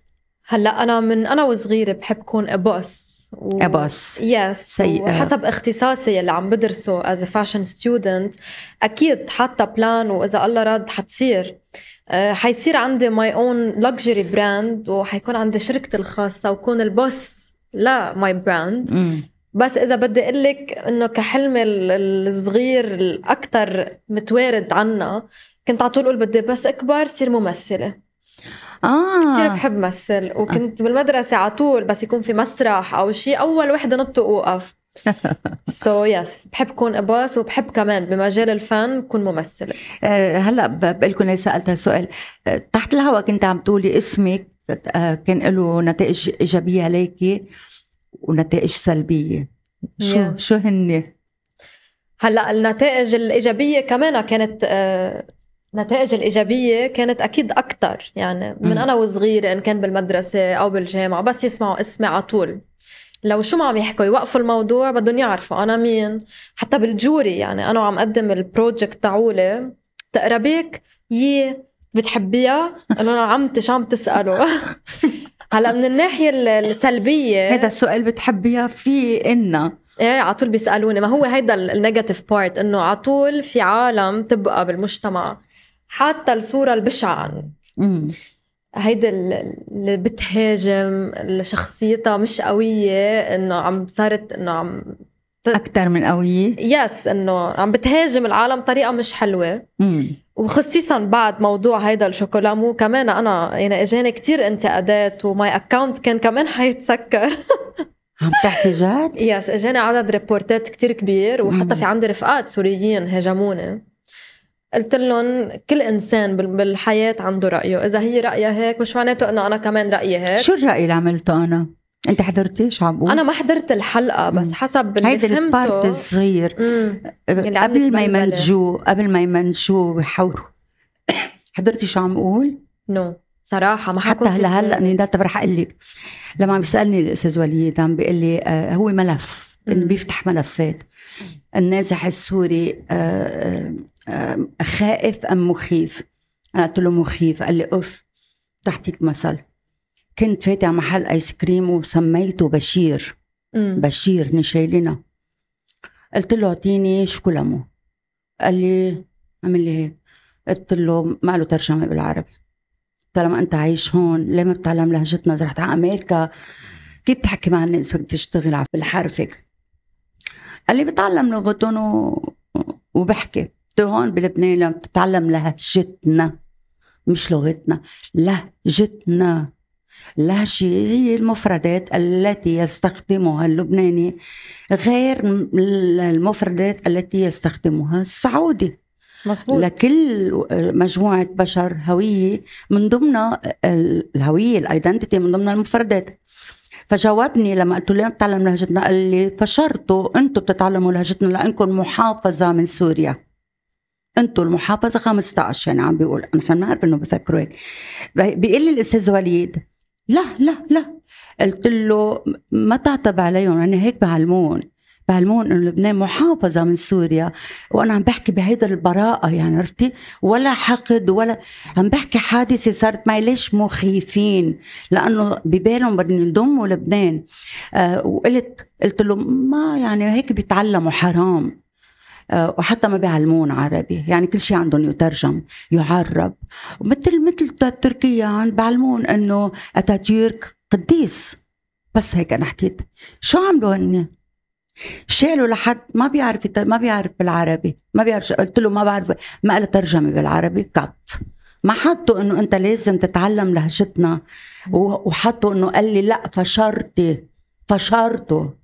هلا انا من انا وصغيره بحب كون ابوس ابوس يس سي... وحسب اختصاصي اللي عم بدرسه از فاشن ستودنت اكيد حاطه بلان واذا الله راد حتصير آه، حيصير عندي ماي اون لكجري براند وحيكون عندي شركتي الخاصه وكون البوس لا ماي براند بس اذا بدي اقول لك انه كحلمي الصغير الاكثر متوارد عنا كنت على طول اقول بدي بس اكبر صير ممثله اه كثير بحب مثل آه. وكنت آه. بالمدرسه على طول بس يكون في مسرح او شيء اول وحده نط واوقف سو so يس yes. بحب كون اباس وبحب كمان بمجال الفن كون ممثله آه هلا بقول لكم ليش سالت هالسؤال تحت آه، الهوا كنت عم تقولي اسمك آه، كان له نتائج ايجابيه عليكي ونتائج سلبيه شو yes. شو هن هلا النتائج الايجابيه كمان كانت النتائج الإيجابية كانت أكيد أكثر يعني من أنا وصغيرة إن كان بالمدرسة أو بالجامعة بس يسمعوا اسمي على طول لو شو ما عم يحكوا يوقفوا الموضوع بدهم يعرفوا أنا مين حتى بالجوري يعني أنا وعم أقدم البروجكت تاعولي تقربيك يي بتحبيها؟ قالوا انا عمتي شو عم تسألوا؟ هلا من الناحية السلبية هذا السؤال بتحبيها في إنا ايه على طول بيسالوني ما هو هيدا النيجاتيف بارت انه على طول في عالم تبقى بالمجتمع حاطه الصوره البشعه عنك هيدا اللي بتهاجم شخصيتها مش قويه انه عم صارت انه عم اكثر من قويه يس انه عم بتهاجم العالم طريقه مش حلوه مم. وخصيصا بعد موضوع هيدا الشوكولا مو كمان انا يعني اجاني كثير انتقادات وماي اكونت كان كمان حيتسكر عم تحكي جد؟ يس اجاني عدد ريبورتات كتير كبير وحتى في عندي رفقات سوريين هاجموني قلت لهم كل انسان بالحياه عنده رايه اذا هي رايها هيك مش معناته انه انا كمان رايي هيك شو الراي اللي عملته انا انت حضرتي شو عم انا ما حضرت الحلقه بس حسب اللي هيدا فهمته البارت الصغير قبل ما يمنجوه قبل ما يمنجوه ويحوروا حضرتي شو عم اقول؟ نو no. صراحة ما حتى هلا هلا نيدات رح اقول لك لما عم بيسالني الاستاذ وليد عم بيقول لي آه هو ملف انه بيفتح ملفات النازح السوري آه, آه، خائف ام مخيف انا قلت له مخيف قال لي اف تحتك مثل كنت فاتح محل ايس كريم وسميته بشير مم. بشير نشيلنا قلت له اعطيني شوكولامو قال لي اعمل لي هيك قلت له ما له ترجمه بالعربي طالما انت عايش هون ليه ما بتعلم لهجتنا اذا رحت على امريكا كيف بتحكي مع الناس بدك تشتغل بالحرفك قال لي بتعلم لغتهم و... وبحكي هون بلبنان لما بتتعلم لهجتنا مش لغتنا لهجتنا اللهجة هي المفردات التي يستخدمها اللبناني غير المفردات التي يستخدمها السعودي مزبوط. لكل مجموعة بشر هوية من ضمن الهوية الايدنتيتي من ضمن المفردات فجاوبني لما قلت له بتعلم لهجتنا قال لي فشرطوا انتم بتتعلموا لهجتنا لانكم محافظة من سوريا انتم المحافظه 15 يعني عم بيقول نحن بنعرف انه بفكروا هيك بيقول لي الاستاذ وليد لا لا لا قلت له ما تعتب عليهم انا يعني هيك بعلمون بعلمون انه لبنان محافظه من سوريا وانا عم بحكي بهيدا البراءه يعني عرفتي ولا حقد ولا عم بحكي حادثه صارت معي ليش مخيفين لانه ببالهم بدهم يضموا لبنان آه وقلت قلت له ما يعني هيك بيتعلموا حرام آه، وحتى ما بيعلمون عربي يعني كل شيء عندهم يترجم يعرب مثل مثل تركيا بعلمون انه اتاتيرك قديس بس هيك انا حكيت شو عملوا هن شالوا لحد ما بيعرف ما بيعرف بالعربي ما بيعرف قلت له ما بعرف ما قال ترجمه بالعربي قط ما حطوا انه انت لازم تتعلم لهجتنا وحطوا انه قال لي لا فشرتي فشرته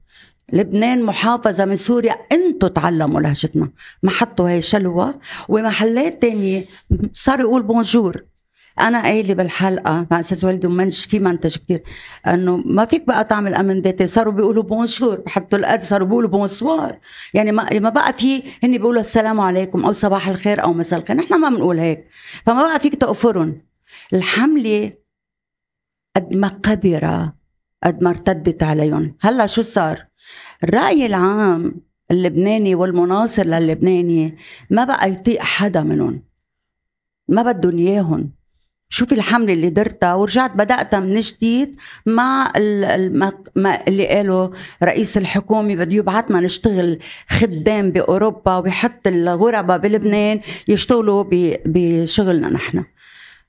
لبنان محافظة من سوريا انتو تعلموا لهجتنا ما حطوا هاي شلوة ومحلات تانية صار يقول بونجور انا قايله بالحلقه مع استاذ والدي ومنش في منتج كتير انه ما فيك بقى تعمل امن ذاتي صاروا بيقولوا بونجور بحطوا الاد صاروا بيقولوا بونسوار يعني ما ما بقى في هن بيقولوا السلام عليكم او صباح الخير او مساء الخير نحن ما بنقول هيك فما بقى فيك تقفرهم الحمله قد ما قدر قد ما ارتدت عليهم هلا شو صار الرأي العام اللبناني والمناصر للبناني ما بقى يطيق حدا منهم ما بدهم اياهم شوفي الحملة اللي درتها ورجعت بدأتها من جديد مع ما اللي قاله رئيس الحكومة بده يبعثنا نشتغل خدام بأوروبا ويحط الغرباء بلبنان يشتغلوا بشغلنا نحن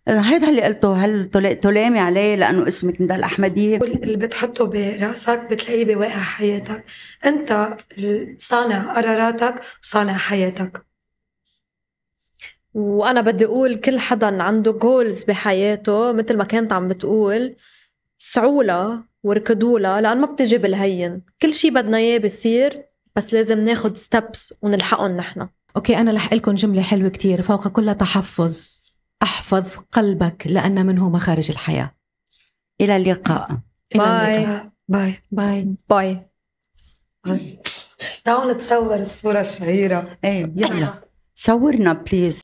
هيدا اللي قلته هل تلامي عليه لانه اسمك ندى الاحمديه اللي بتحطه براسك بتلاقيه بواقع حياتك انت صانع قراراتك وصانع حياتك وانا بدي اقول كل حدا عنده جولز بحياته مثل ما كانت عم بتقول سعولة وركضولها لان ما بتجي بالهين كل شيء بدنا اياه بيصير بس لازم ناخد ستبس ونلحقهم نحن اوكي انا رح لكم جمله حلوه كتير فوق كل تحفظ احفظ قلبك لان منه مخارج الحياه الى اللقاء باي باي باي باي باي. تعالوا نتصور الصوره الشهيره ايه يلا صورنا بليز